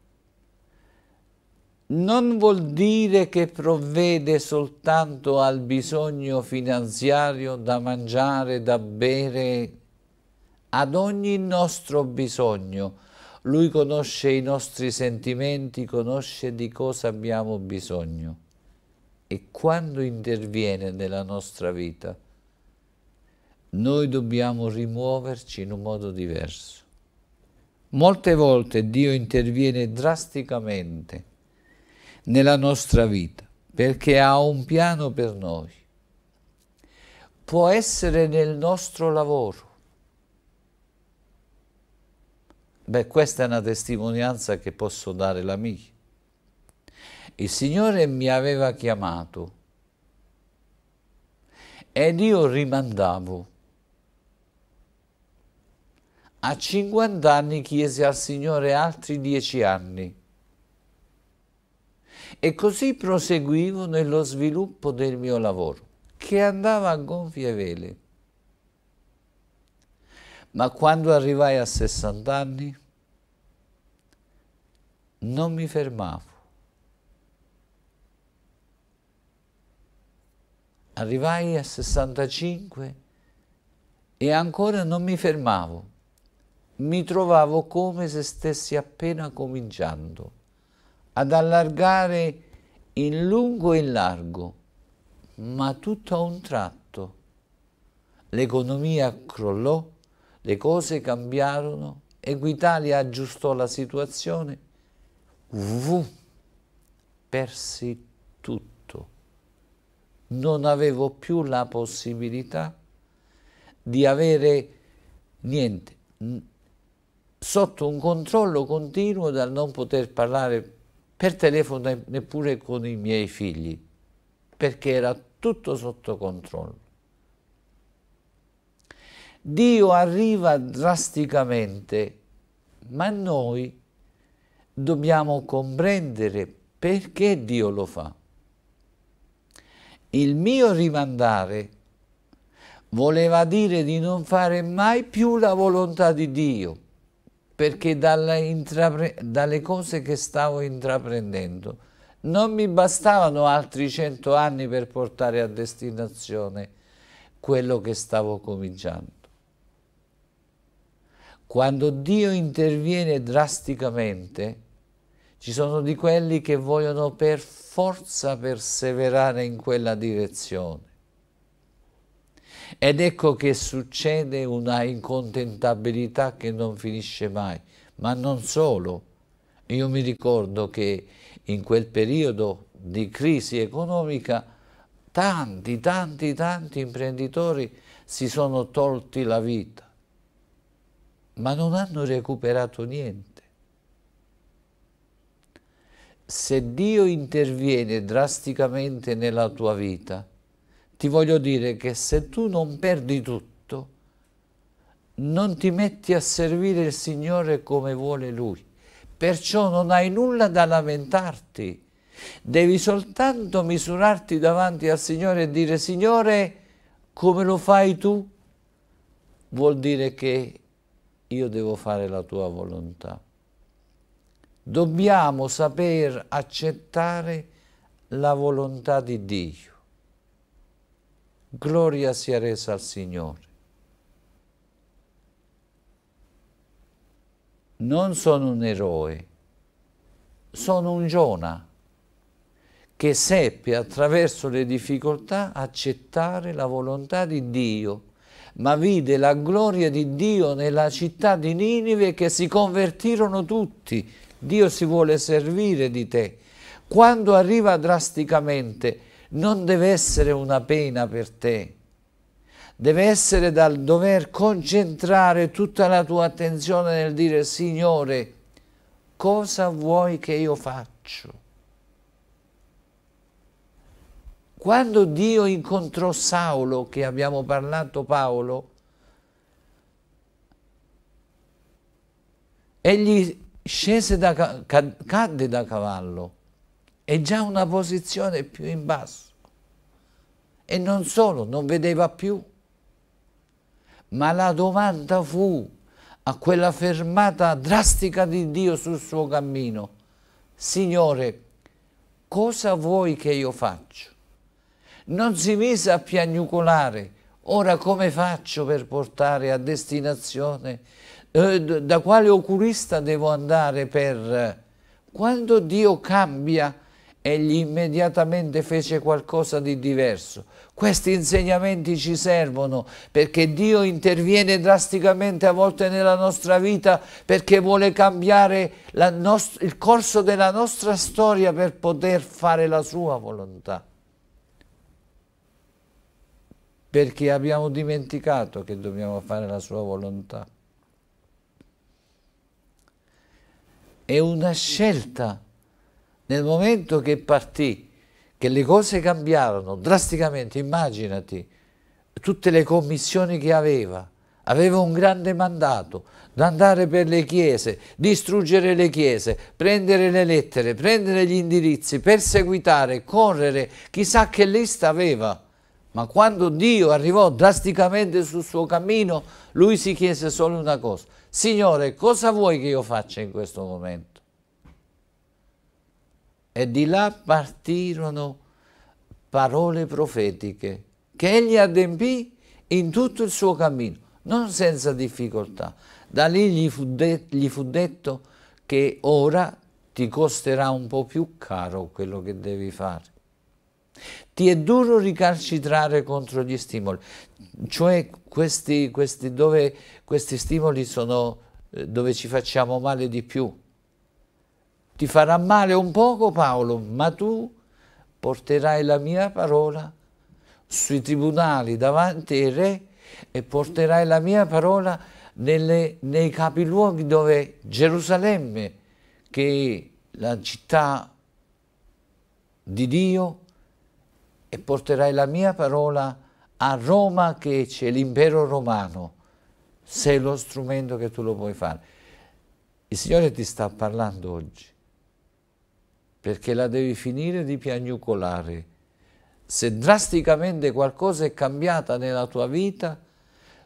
non vuol dire che provvede soltanto al bisogno finanziario da mangiare, da bere, ad ogni nostro bisogno. Lui conosce i nostri sentimenti, conosce di cosa abbiamo bisogno. E quando interviene nella nostra vita, noi dobbiamo rimuoverci in un modo diverso. Molte volte Dio interviene drasticamente nella nostra vita, perché ha un piano per noi. Può essere nel nostro lavoro. Beh, questa è una testimonianza che posso dare la mia. Il Signore mi aveva chiamato ed io rimandavo. A 50 anni chiesi al Signore altri 10 anni e così proseguivo nello sviluppo del mio lavoro, che andava a gonfie vele. Ma quando arrivai a 60 anni, non mi fermavo. Arrivai a 65 e ancora non mi fermavo. Mi trovavo come se stessi appena cominciando ad allargare in lungo e in largo, ma tutto a un tratto. L'economia crollò, le cose cambiarono, Equitalia aggiustò la situazione, Vuh, persi tutto. Non avevo più la possibilità di avere niente, sotto un controllo continuo dal non poter parlare per telefono neppure con i miei figli, perché era tutto sotto controllo. Dio arriva drasticamente, ma noi dobbiamo comprendere perché Dio lo fa. Il mio rimandare voleva dire di non fare mai più la volontà di Dio, perché dalle cose che stavo intraprendendo non mi bastavano altri cento anni per portare a destinazione quello che stavo cominciando. Quando Dio interviene drasticamente, ci sono di quelli che vogliono per forza perseverare in quella direzione ed ecco che succede una incontentabilità che non finisce mai. Ma non solo. Io mi ricordo che in quel periodo di crisi economica tanti, tanti, tanti imprenditori si sono tolti la vita, ma non hanno recuperato niente. Se Dio interviene drasticamente nella tua vita, ti voglio dire che se tu non perdi tutto, non ti metti a servire il Signore come vuole Lui, perciò non hai nulla da lamentarti, devi soltanto misurarti davanti al Signore e dire Signore, come lo fai tu? Vuol dire che io devo fare la tua volontà. Dobbiamo saper accettare la volontà di Dio. Gloria sia resa al Signore. Non sono un eroe, sono un Giona che seppe attraverso le difficoltà accettare la volontà di Dio, ma vide la gloria di Dio nella città di Ninive che si convertirono tutti. Dio si vuole servire di te. Quando arriva drasticamente, non deve essere una pena per te, deve essere dal dover concentrare tutta la tua attenzione nel dire Signore, cosa vuoi che io faccio? Quando Dio incontrò Saulo, che abbiamo parlato Paolo, egli scese da, cadde da cavallo è già una posizione più in basso. E non solo, non vedeva più. Ma la domanda fu a quella fermata drastica di Dio sul suo cammino, Signore, cosa vuoi che io faccia? Non si mise a piagnucolare, ora come faccio per portare a destinazione? Eh, da quale oculista devo andare per... Quando Dio cambia egli immediatamente fece qualcosa di diverso. Questi insegnamenti ci servono perché Dio interviene drasticamente a volte nella nostra vita perché vuole cambiare il corso della nostra storia per poter fare la sua volontà. Perché abbiamo dimenticato che dobbiamo fare la sua volontà. È una scelta nel momento che partì, che le cose cambiarono drasticamente, immaginati, tutte le commissioni che aveva, aveva un grande mandato da andare per le chiese, distruggere le chiese, prendere le lettere, prendere gli indirizzi, perseguitare, correre, chissà che lista aveva. Ma quando Dio arrivò drasticamente sul suo cammino, lui si chiese solo una cosa, Signore, cosa vuoi che io faccia in questo momento? E di là partirono parole profetiche che egli adempì in tutto il suo cammino, non senza difficoltà. Da lì gli fu, detto, gli fu detto che ora ti costerà un po' più caro quello che devi fare. Ti è duro ricalcitrare contro gli stimoli, cioè questi, questi, dove, questi stimoli sono eh, dove ci facciamo male di più. Ti farà male un poco Paolo, ma tu porterai la mia parola sui tribunali davanti ai re e porterai la mia parola nelle, nei capiluoghi dove Gerusalemme, che è la città di Dio, e porterai la mia parola a Roma che c'è l'impero romano, sei lo strumento che tu lo puoi fare. Il Signore ti sta parlando oggi perché la devi finire di piagnucolare. Se drasticamente qualcosa è cambiata nella tua vita,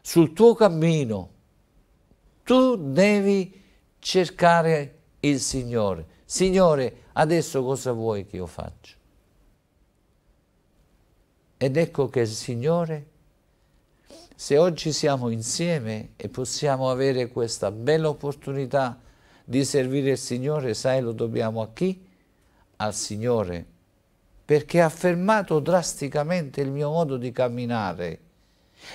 sul tuo cammino, tu devi cercare il Signore. Signore, adesso cosa vuoi che io faccia? Ed ecco che il Signore, se oggi siamo insieme e possiamo avere questa bella opportunità di servire il Signore, sai lo dobbiamo a chi? al Signore perché ha fermato drasticamente il mio modo di camminare.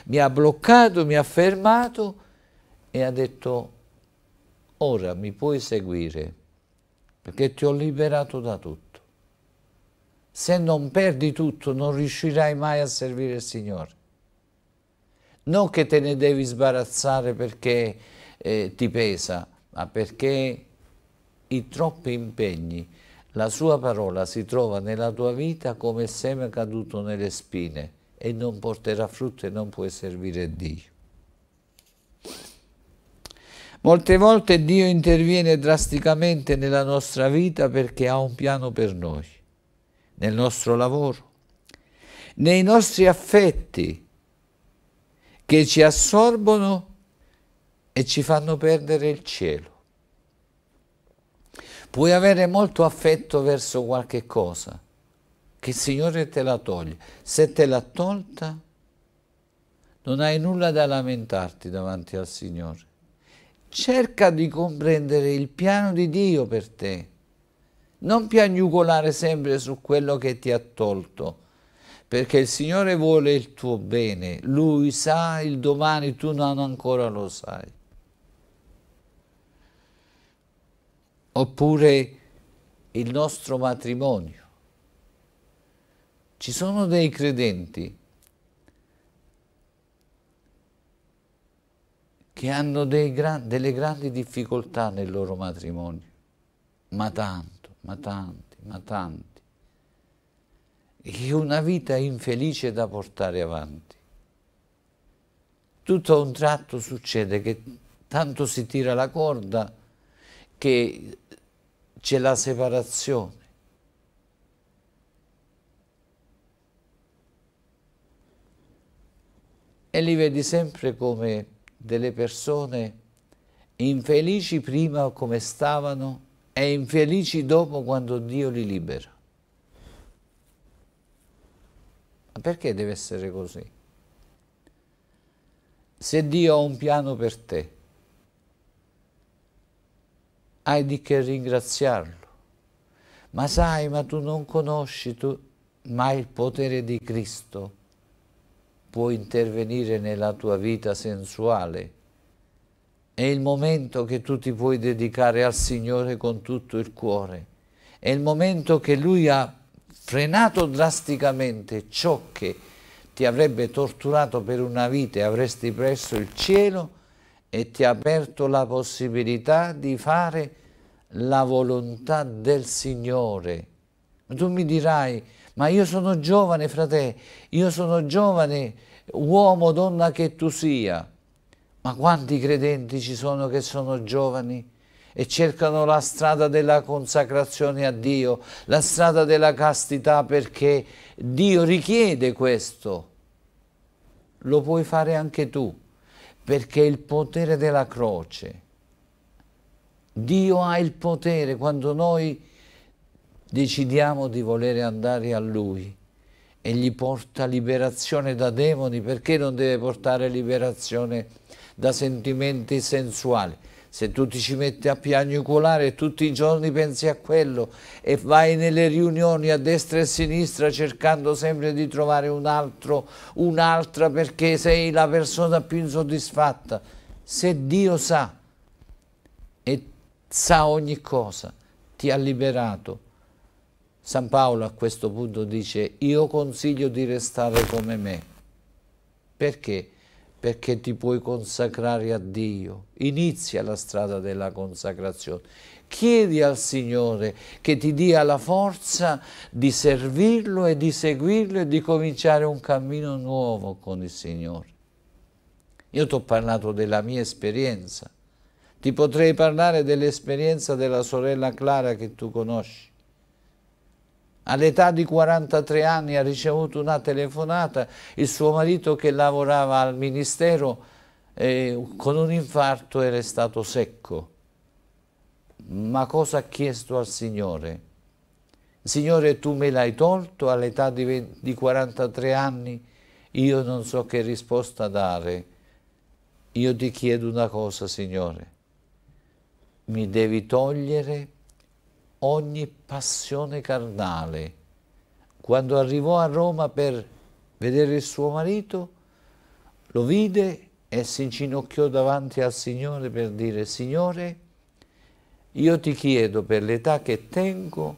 Mi ha bloccato, mi ha fermato e ha detto ora mi puoi seguire perché ti ho liberato da tutto. Se non perdi tutto non riuscirai mai a servire il Signore. Non che te ne devi sbarazzare perché eh, ti pesa, ma perché i troppi impegni la sua parola si trova nella tua vita come il seme caduto nelle spine e non porterà frutto e non puoi servire Dio. Molte volte Dio interviene drasticamente nella nostra vita perché ha un piano per noi, nel nostro lavoro, nei nostri affetti che ci assorbono e ci fanno perdere il cielo. Puoi avere molto affetto verso qualche cosa che il Signore te la toglie. Se te l'ha tolta, non hai nulla da lamentarti davanti al Signore. Cerca di comprendere il piano di Dio per te. Non piagnucolare sempre su quello che ti ha tolto, perché il Signore vuole il tuo bene. Lui sa il domani, tu non ancora lo sai. oppure il nostro matrimonio. Ci sono dei credenti che hanno gran, delle grandi difficoltà nel loro matrimonio, ma tanto, ma tanti, ma tanti, e una vita infelice da portare avanti. Tutto a un tratto succede che tanto si tira la corda che c'è la separazione. E li vedi sempre come delle persone infelici prima come stavano e infelici dopo quando Dio li libera. Ma perché deve essere così? Se Dio ha un piano per te, hai di che ringraziarlo. Ma sai, ma tu non conosci tu, ma il potere di Cristo può intervenire nella tua vita sensuale. È il momento che tu ti puoi dedicare al Signore con tutto il cuore. È il momento che Lui ha frenato drasticamente ciò che ti avrebbe torturato per una vita e avresti preso il cielo e ti ha aperto la possibilità di fare la volontà del Signore. Tu mi dirai, ma io sono giovane, fratello, io sono giovane, uomo, donna che tu sia. Ma quanti credenti ci sono che sono giovani e cercano la strada della consacrazione a Dio, la strada della castità perché Dio richiede questo. Lo puoi fare anche tu perché il potere della croce. Dio ha il potere quando noi decidiamo di volere andare a Lui e gli porta liberazione da demoni, perché non deve portare liberazione da sentimenti sensuali? se tu ti ci metti a piagnucolare tutti i giorni pensi a quello e vai nelle riunioni a destra e a sinistra cercando sempre di trovare un altro, un'altra perché sei la persona più insoddisfatta, se Dio sa e sa ogni cosa, ti ha liberato. San Paolo a questo punto dice io consiglio di restare come me. Perché? perché ti puoi consacrare a Dio. Inizia la strada della consacrazione. Chiedi al Signore che ti dia la forza di servirlo e di seguirlo e di cominciare un cammino nuovo con il Signore. Io ti ho parlato della mia esperienza. Ti potrei parlare dell'esperienza della sorella Clara che tu conosci. All'età di 43 anni ha ricevuto una telefonata, il suo marito che lavorava al ministero eh, con un infarto era stato secco. Ma cosa ha chiesto al Signore? Signore tu me l'hai tolto all'età di, di 43 anni, io non so che risposta dare. Io ti chiedo una cosa, Signore, mi devi togliere ogni passione carnale. Quando arrivò a Roma per vedere il suo marito, lo vide e si inginocchiò davanti al Signore per dire, Signore, io ti chiedo per l'età che tengo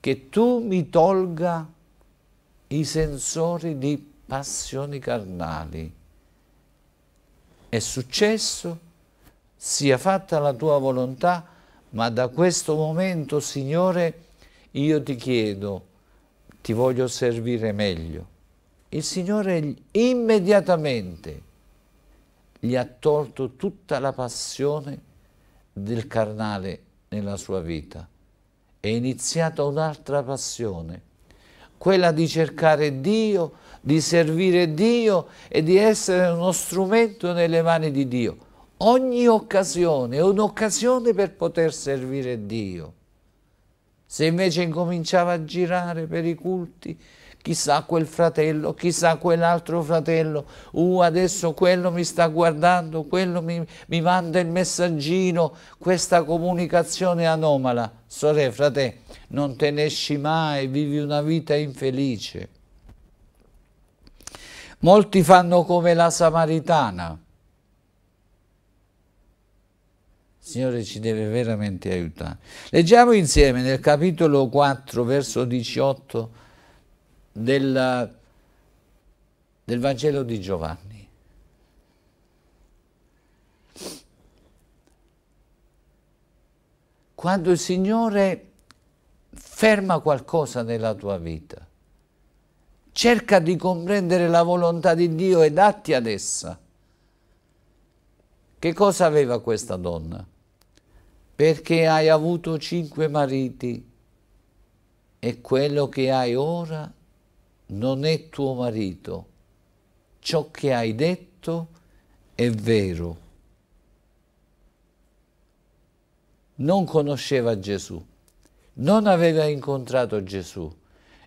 che tu mi tolga i sensori di passioni carnali. È successo, sia fatta la tua volontà, ma da questo momento, Signore, io ti chiedo, ti voglio servire meglio. Il Signore immediatamente gli ha tolto tutta la passione del carnale nella sua vita. È iniziata un'altra passione, quella di cercare Dio, di servire Dio e di essere uno strumento nelle mani di Dio. Ogni occasione è un'occasione per poter servire Dio. Se invece incominciava a girare per i culti, chissà quel fratello, chissà quell'altro fratello, uh, adesso quello mi sta guardando, quello mi, mi manda il messaggino, questa comunicazione anomala. Sore, frate, non te ne esci mai, vivi una vita infelice. Molti fanno come la Samaritana, il Signore ci deve veramente aiutare. Leggiamo insieme nel capitolo 4, verso 18 del, del Vangelo di Giovanni. Quando il Signore ferma qualcosa nella tua vita, cerca di comprendere la volontà di Dio e atti ad essa. Che cosa aveva questa donna? perché hai avuto cinque mariti e quello che hai ora non è tuo marito. Ciò che hai detto è vero. Non conosceva Gesù, non aveva incontrato Gesù.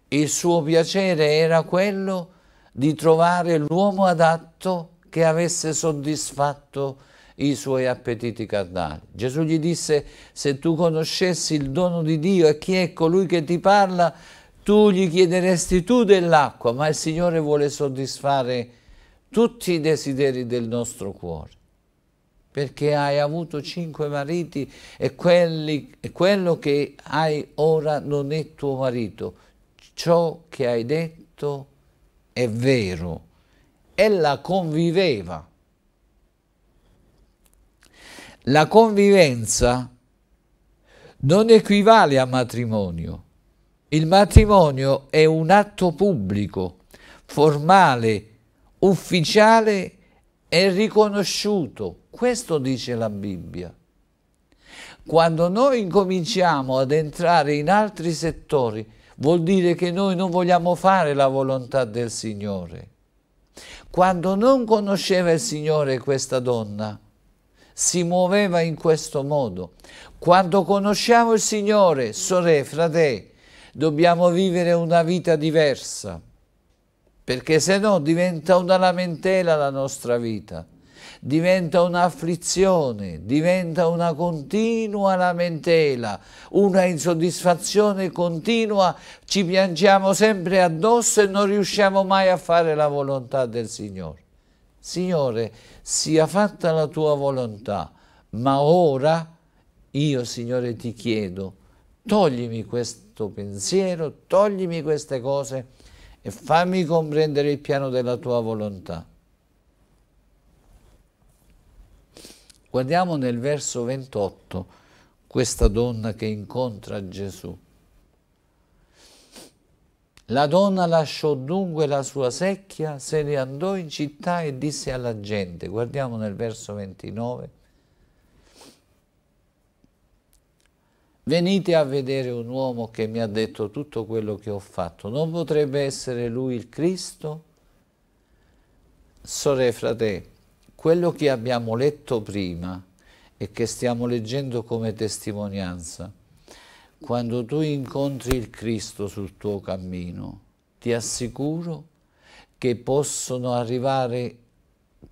Il suo piacere era quello di trovare l'uomo adatto che avesse soddisfatto i suoi appetiti carnali. Gesù gli disse, se tu conoscessi il dono di Dio e chi è colui che ti parla, tu gli chiederesti tu dell'acqua, ma il Signore vuole soddisfare tutti i desideri del nostro cuore perché hai avuto cinque mariti e, quelli, e, quello che hai ora non è tuo marito. Ciò che hai detto è vero. Ella conviveva la convivenza non equivale a matrimonio. Il matrimonio è un atto pubblico, formale, ufficiale e riconosciuto. Questo dice la Bibbia. Quando noi incominciamo ad entrare in altri settori, vuol dire che noi non vogliamo fare la volontà del Signore. Quando non conosceva il Signore questa donna, si muoveva in questo modo. Quando conosciamo il Signore, sore e fratelli, dobbiamo vivere una vita diversa, perché se no diventa una lamentela la nostra vita, diventa un'afflizione, diventa una continua lamentela, una insoddisfazione continua, ci piangiamo sempre addosso e non riusciamo mai a fare la volontà del Signore. Signore, sia fatta la tua volontà, ma ora io, Signore, ti chiedo, toglimi questo pensiero, toglimi queste cose e fammi comprendere il piano della tua volontà. Guardiamo nel verso 28 questa donna che incontra Gesù. La donna lasciò dunque la sua secchia, se ne andò in città e disse alla gente, guardiamo nel verso 29, Venite a vedere un uomo che mi ha detto tutto quello che ho fatto. Non potrebbe essere lui il Cristo? Sore e fratelli, quello che abbiamo letto prima e che stiamo leggendo come testimonianza quando tu incontri il Cristo sul tuo cammino, ti assicuro che possono arrivare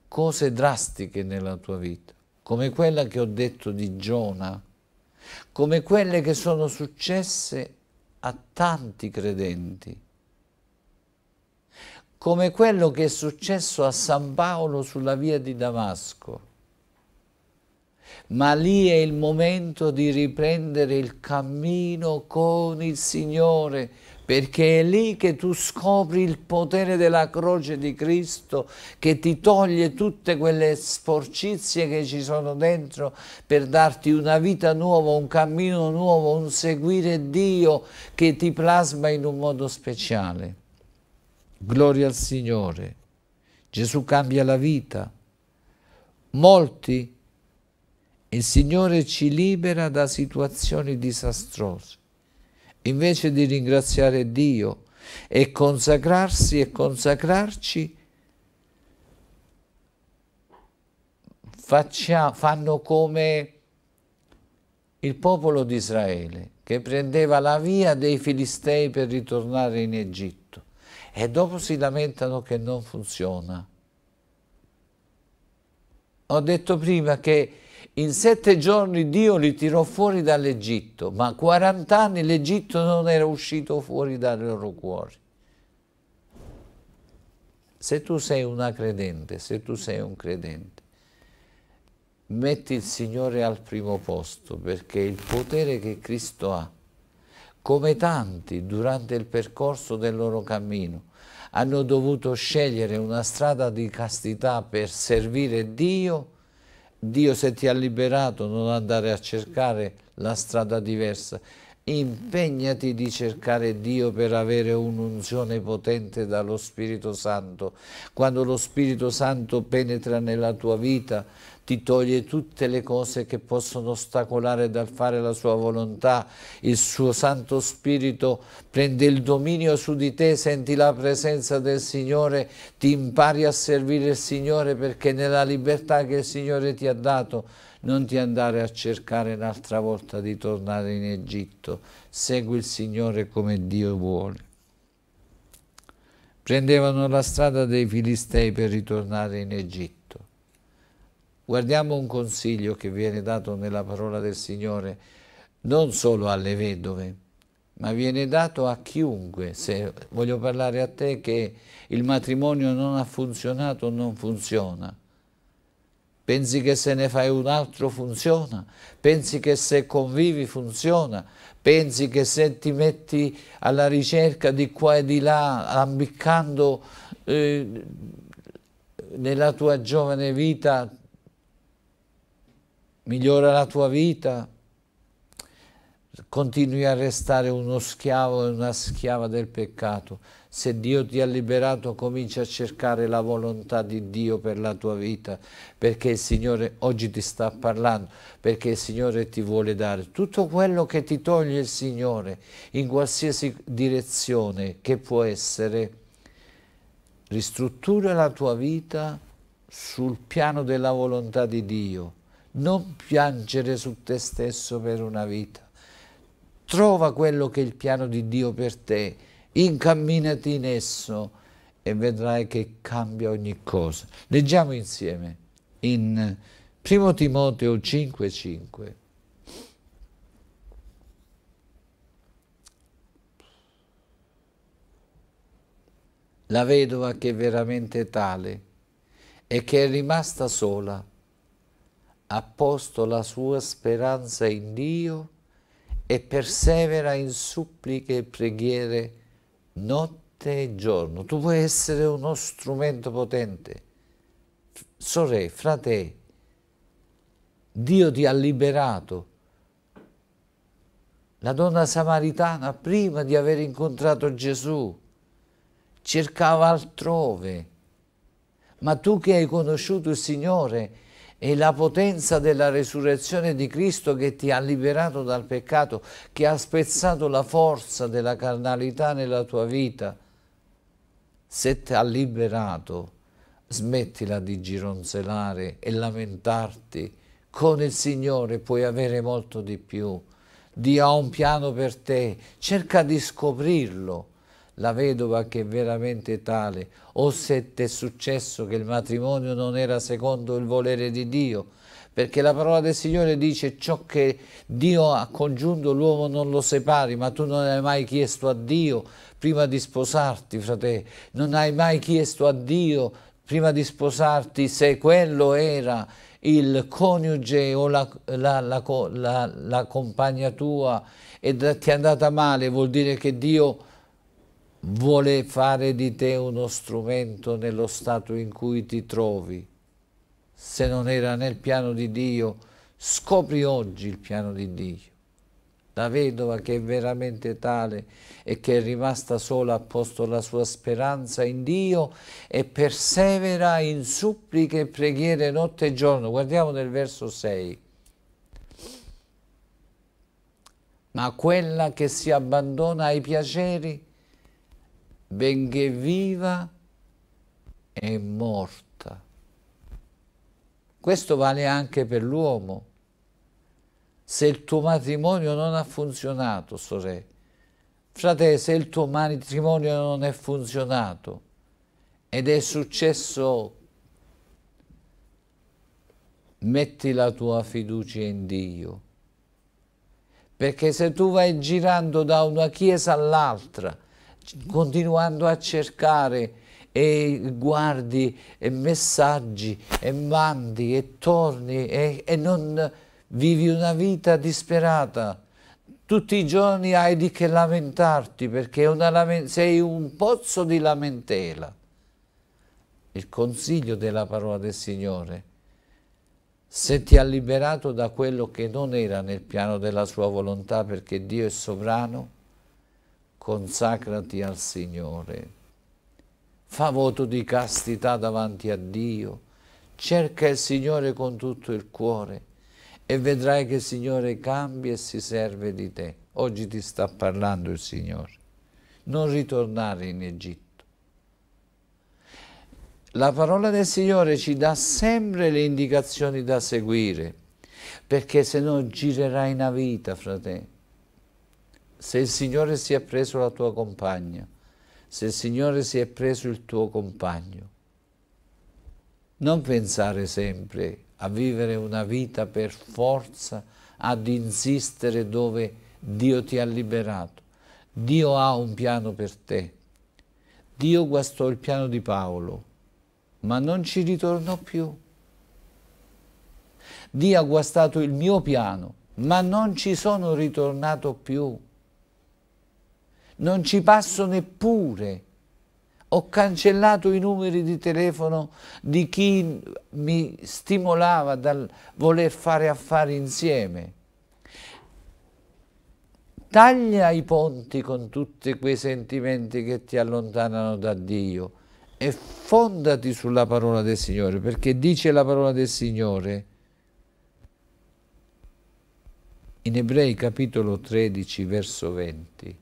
cose drastiche nella tua vita, come quella che ho detto di Giona, come quelle che sono successe a tanti credenti, come quello che è successo a San Paolo sulla via di Damasco ma lì è il momento di riprendere il cammino con il Signore, perché è lì che tu scopri il potere della croce di Cristo che ti toglie tutte quelle sporcizie che ci sono dentro per darti una vita nuova, un cammino nuovo, un seguire Dio che ti plasma in un modo speciale. Gloria al Signore. Gesù cambia la vita. Molti il Signore ci libera da situazioni disastrose. Invece di ringraziare Dio e consacrarsi e consacrarci, faccia, fanno come il popolo di Israele che prendeva la via dei Filistei per ritornare in Egitto e dopo si lamentano che non funziona. Ho detto prima che in sette giorni Dio li tirò fuori dall'Egitto, ma 40 anni l'Egitto non era uscito fuori dai loro cuori. Se tu sei una credente, se tu sei un credente, metti il Signore al primo posto perché il potere che Cristo ha, come tanti durante il percorso del loro cammino, hanno dovuto scegliere una strada di castità per servire Dio Dio se ti ha liberato non andare a cercare la strada diversa, impegnati di cercare Dio per avere un'unzione potente dallo Spirito Santo. Quando lo Spirito Santo penetra nella tua vita, ti toglie tutte le cose che possono ostacolare dal fare la sua volontà, il suo Santo Spirito prende il dominio su di te, senti la presenza del Signore, ti impari a servire il Signore perché nella libertà che il Signore ti ha dato non ti andare a cercare un'altra volta di tornare in Egitto, segui il Signore come Dio vuole. Prendevano la strada dei Filistei per ritornare in Egitto. Guardiamo un consiglio che viene dato nella parola del Signore non solo alle vedove, ma viene dato a chiunque. Se voglio parlare a te che il matrimonio non ha funzionato, non funziona. Pensi che se ne fai un altro funziona, pensi che se convivi funziona, pensi che se ti metti alla ricerca di qua e di là, ambiccando eh, nella tua giovane vita migliora la tua vita, continui a restare uno schiavo e una schiava del peccato. Se Dio ti ha liberato, comincia a cercare la volontà di Dio per la tua vita, perché il Signore oggi ti sta parlando, perché il Signore ti vuole dare tutto quello che ti toglie il Signore in qualsiasi direzione che può essere. Ristruttura la tua vita sul piano della volontà di Dio non piangere su te stesso per una vita. Trova quello che è il piano di Dio per te, incamminati in esso e vedrai che cambia ogni cosa. Leggiamo insieme in 1 Timoteo 5:5. La vedova che è veramente tale e che è rimasta sola ha posto la sua speranza in Dio e persevera in suppliche e preghiere notte e giorno. Tu puoi essere uno strumento potente. Sorelle, fratelli, Dio ti ha liberato. La donna samaritana, prima di aver incontrato Gesù, cercava altrove. Ma tu che hai conosciuto il Signore, è la potenza della resurrezione di Cristo che ti ha liberato dal peccato, che ha spezzato la forza della carnalità nella tua vita. Se ti ha liberato, smettila di gironzellare e lamentarti. Con il Signore puoi avere molto di più. Dio ha un piano per te, cerca di scoprirlo la vedova che è veramente tale, o se ti è successo che il matrimonio non era secondo il volere di Dio, perché la parola del Signore dice ciò che Dio ha congiunto l'uomo non lo separi, ma tu non hai mai chiesto a Dio prima di sposarti, fratello, non hai mai chiesto a Dio prima di sposarti se quello era il coniuge o la, la, la, la compagna tua e ti è andata male, vuol dire che Dio vuole fare di te uno strumento nello stato in cui ti trovi. Se non era nel piano di Dio, scopri oggi il piano di Dio. La vedova che è veramente tale e che è rimasta sola ha posto la sua speranza in Dio e persevera in suppliche e preghiere notte e giorno. Guardiamo nel verso 6. Ma quella che si abbandona ai piaceri benché viva, è morta. Questo vale anche per l'uomo. Se il tuo matrimonio non ha funzionato, sorelle, frate, se il tuo matrimonio non è funzionato ed è successo, metti la tua fiducia in Dio. Perché se tu vai girando da una chiesa all'altra, continuando a cercare e guardi e messaggi e mandi e torni e, e non vivi una vita disperata. Tutti i giorni hai di che lamentarti perché lament sei un pozzo di lamentela. Il consiglio della parola del Signore, se ti ha liberato da quello che non era nel piano della sua volontà perché Dio è sovrano, consacrati al Signore. Fa voto di castità davanti a Dio, cerca il Signore con tutto il cuore e vedrai che il Signore cambia e si serve di te. Oggi ti sta parlando il Signore. Non ritornare in Egitto. La parola del Signore ci dà sempre le indicazioni da seguire, perché se no girerai una vita, fratello se il Signore si è preso la tua compagna, se il Signore si è preso il tuo compagno, non pensare sempre a vivere una vita per forza, ad insistere dove Dio ti ha liberato. Dio ha un piano per te. Dio guastò il piano di Paolo, ma non ci ritornò più. Dio ha guastato il mio piano, ma non ci sono ritornato più non ci passo neppure. Ho cancellato i numeri di telefono di chi mi stimolava dal voler fare affari insieme. Taglia i ponti con tutti quei sentimenti che ti allontanano da Dio e fondati sulla parola del Signore, perché dice la parola del Signore in Ebrei capitolo 13 verso 20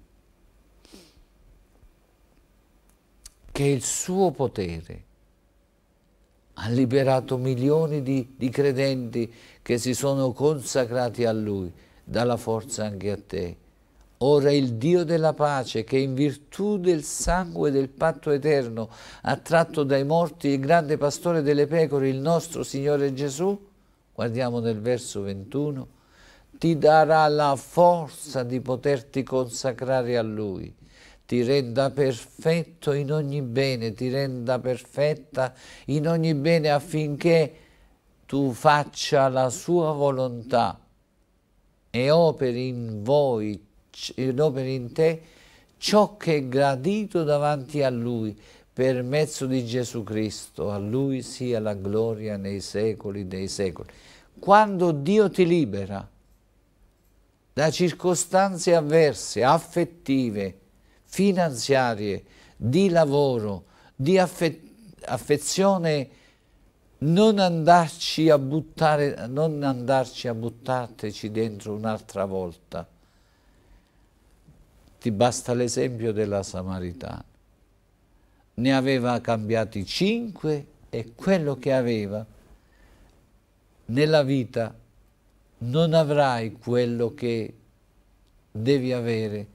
che il suo potere ha liberato milioni di, di credenti che si sono consacrati a Lui, dà la forza anche a te. Ora il Dio della pace, che in virtù del sangue del patto eterno ha tratto dai morti il grande pastore delle pecore, il nostro Signore Gesù, guardiamo nel verso 21, ti darà la forza di poterti consacrare a Lui ti renda perfetto in ogni bene, ti renda perfetta in ogni bene affinché tu faccia la sua volontà e operi in voi, ed operi in te ciò che è gradito davanti a Lui per mezzo di Gesù Cristo. A Lui sia la gloria nei secoli dei secoli. Quando Dio ti libera da circostanze avverse, affettive, finanziarie, di lavoro, di affe affezione, non andarci a buttare, non andarci a buttarteci dentro un'altra volta. Ti basta l'esempio della Samaritana. Ne aveva cambiati cinque e quello che aveva nella vita non avrai quello che devi avere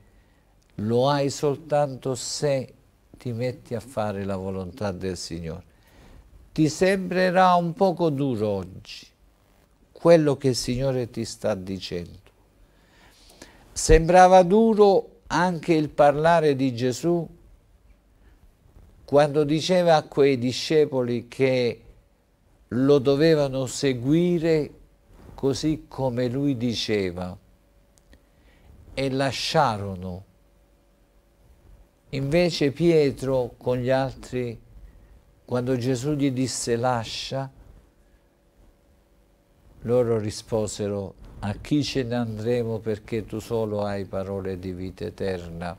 lo hai soltanto se ti metti a fare la volontà del Signore. Ti sembrerà un poco duro oggi quello che il Signore ti sta dicendo. Sembrava duro anche il parlare di Gesù quando diceva a quei discepoli che lo dovevano seguire così come lui diceva e lasciarono Invece Pietro con gli altri, quando Gesù gli disse lascia, loro risposero a chi ce ne andremo perché tu solo hai parole di vita eterna.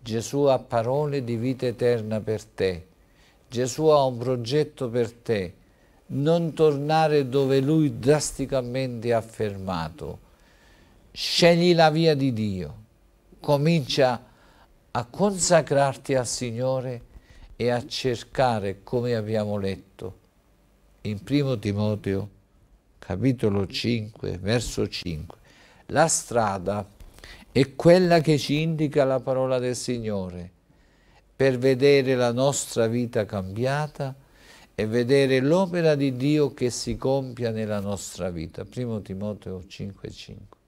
Gesù ha parole di vita eterna per te. Gesù ha un progetto per te. Non tornare dove lui drasticamente ha fermato. Scegli la via di Dio. Comincia a a consacrarti al Signore e a cercare, come abbiamo letto in primo Timoteo, capitolo 5, verso 5, la strada è quella che ci indica la parola del Signore per vedere la nostra vita cambiata e vedere l'opera di Dio che si compia nella nostra vita. Primo Timoteo 5, 5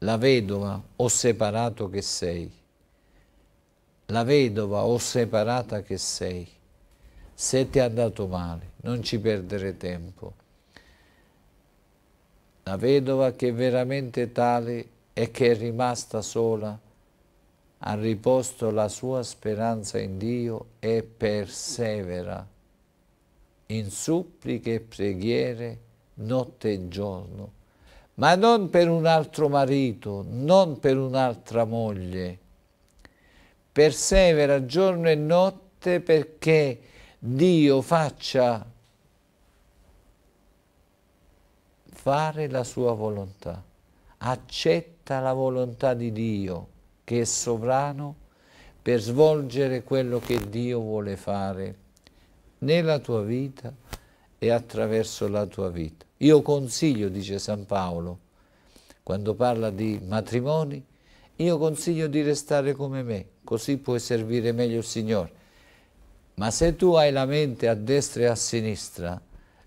la vedova o separato che sei, la vedova o separata che sei, se ti è andato male, non ci perdere tempo. La vedova che è veramente tale e che è rimasta sola, ha riposto la sua speranza in Dio e persevera in suppliche e preghiere notte e giorno ma non per un altro marito, non per un'altra moglie. Persevera giorno e notte perché Dio faccia fare la sua volontà. Accetta la volontà di Dio che è sovrano per svolgere quello che Dio vuole fare nella tua vita e attraverso la tua vita. Io consiglio, dice San Paolo, quando parla di matrimoni, io consiglio di restare come me, così puoi servire meglio il Signore. Ma se tu hai la mente a destra e a sinistra,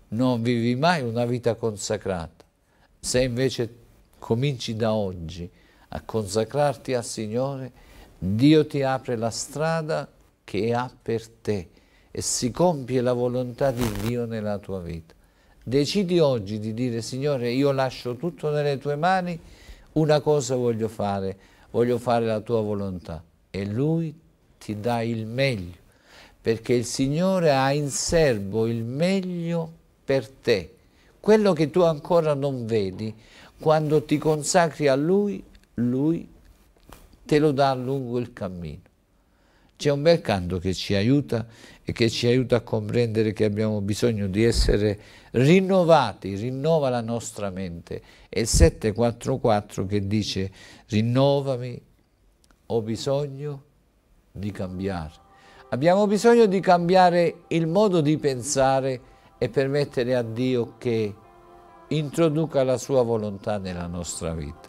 non vivi mai una vita consacrata. Se invece cominci da oggi a consacrarti al Signore, Dio ti apre la strada che ha per te e si compie la volontà di Dio nella tua vita. Decidi oggi di dire Signore io lascio tutto nelle tue mani, una cosa voglio fare, voglio fare la tua volontà e Lui ti dà il meglio, perché il Signore ha in serbo il meglio per te. Quello che tu ancora non vedi, quando ti consacri a Lui, Lui te lo dà lungo il cammino. C'è un bel canto che ci aiuta e che ci aiuta a comprendere che abbiamo bisogno di essere rinnovati, rinnova la nostra mente. È il 744 che dice rinnovami, ho bisogno di cambiare. Abbiamo bisogno di cambiare il modo di pensare e permettere a Dio che introduca la sua volontà nella nostra vita.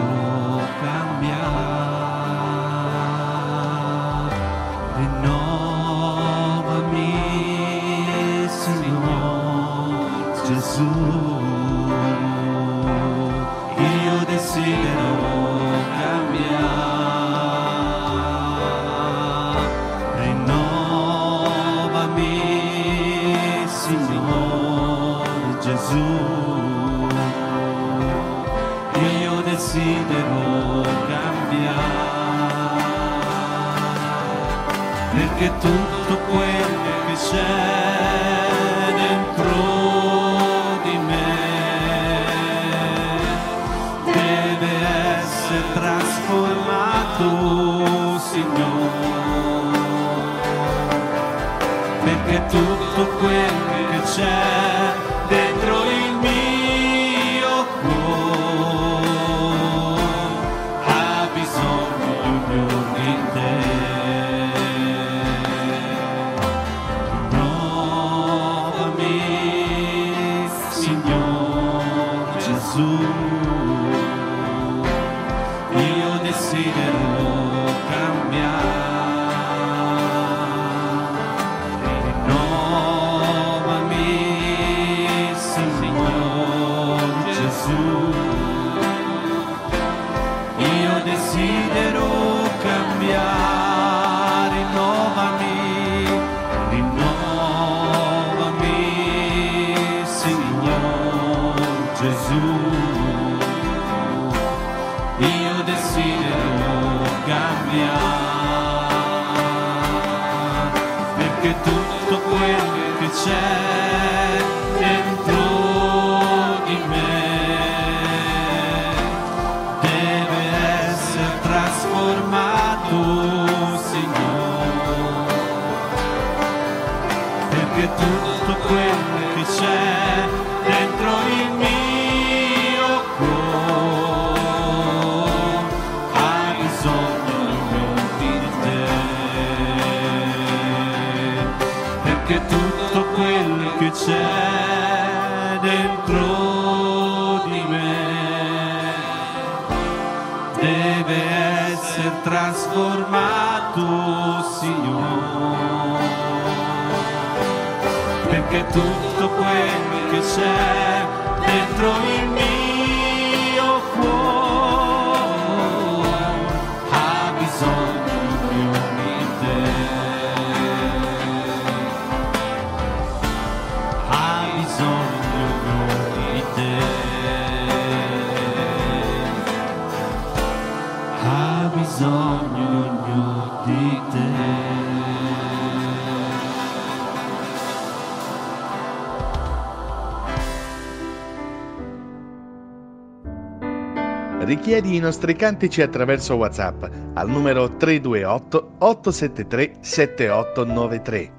amato Signore, perché tutto quel che c'è dentro in me richiedi i nostri cantici attraverso WhatsApp al numero 328 873 7893.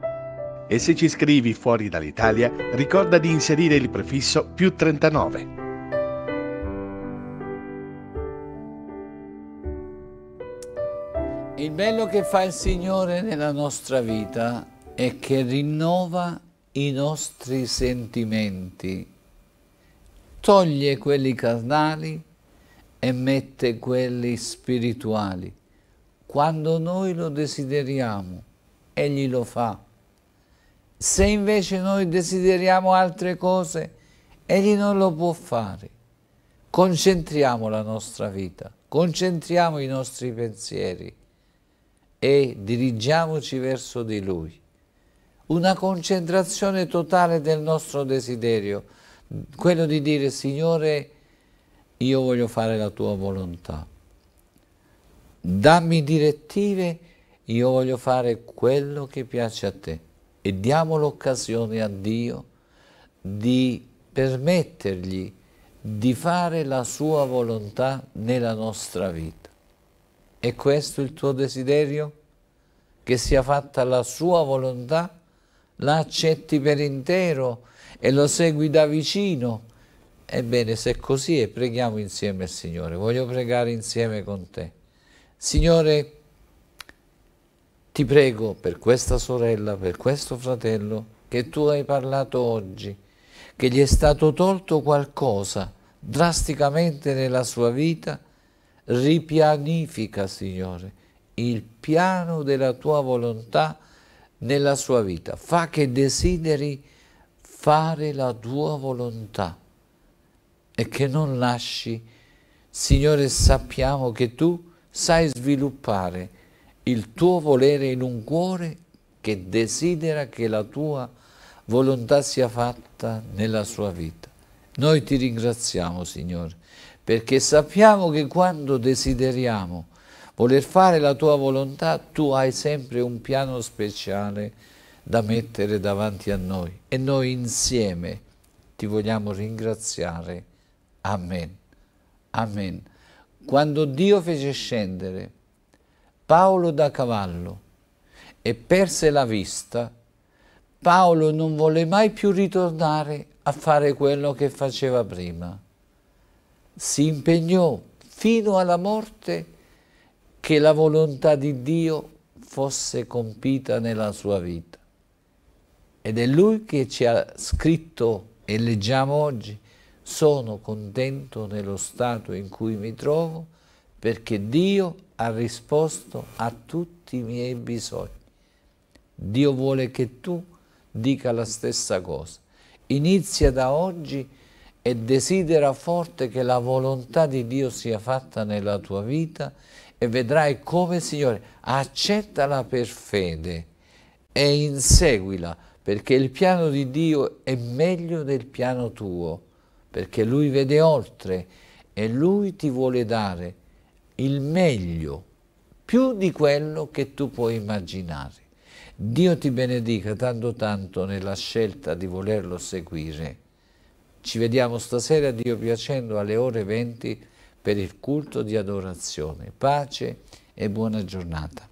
E se ci scrivi fuori dall'Italia, ricorda di inserire il prefisso più 39. Il bello che fa il Signore nella nostra vita è che rinnova i nostri sentimenti, toglie quelli carnali emette quelli spirituali. Quando noi lo desideriamo, Egli lo fa. Se invece noi desideriamo altre cose, Egli non lo può fare. Concentriamo la nostra vita, concentriamo i nostri pensieri e dirigiamoci verso di Lui. Una concentrazione totale del nostro desiderio, quello di dire Signore, io voglio fare la tua volontà. Dammi direttive, io voglio fare quello che piace a te. E diamo l'occasione a Dio di permettergli di fare la sua volontà nella nostra vita. È questo il tuo desiderio? Che sia fatta la sua volontà? La accetti per intero e lo segui da vicino? Ebbene, se così è, preghiamo insieme al Signore. Voglio pregare insieme con te. Signore, ti prego per questa sorella, per questo fratello, che tu hai parlato oggi, che gli è stato tolto qualcosa drasticamente nella sua vita, ripianifica, Signore, il piano della tua volontà nella sua vita. Fa che desideri fare la tua volontà e che non lasci. Signore, sappiamo che tu sai sviluppare il tuo volere in un cuore che desidera che la tua volontà sia fatta nella sua vita. Noi ti ringraziamo, Signore, perché sappiamo che quando desideriamo voler fare la tua volontà, tu hai sempre un piano speciale da mettere davanti a noi e noi insieme ti vogliamo ringraziare Amen. Amen. Quando Dio fece scendere Paolo da cavallo e perse la vista, Paolo non volle mai più ritornare a fare quello che faceva prima. Si impegnò fino alla morte che la volontà di Dio fosse compita nella sua vita. Ed è lui che ci ha scritto e leggiamo oggi sono contento nello stato in cui mi trovo perché Dio ha risposto a tutti i miei bisogni. Dio vuole che tu dica la stessa cosa. Inizia da oggi e desidera forte che la volontà di Dio sia fatta nella tua vita e vedrai come Signore accettala per fede e inseguila perché il piano di Dio è meglio del piano tuo perché lui vede oltre e lui ti vuole dare il meglio, più di quello che tu puoi immaginare. Dio ti benedica tanto tanto nella scelta di volerlo seguire. Ci vediamo stasera, Dio piacendo, alle ore 20 per il culto di adorazione. Pace e buona giornata.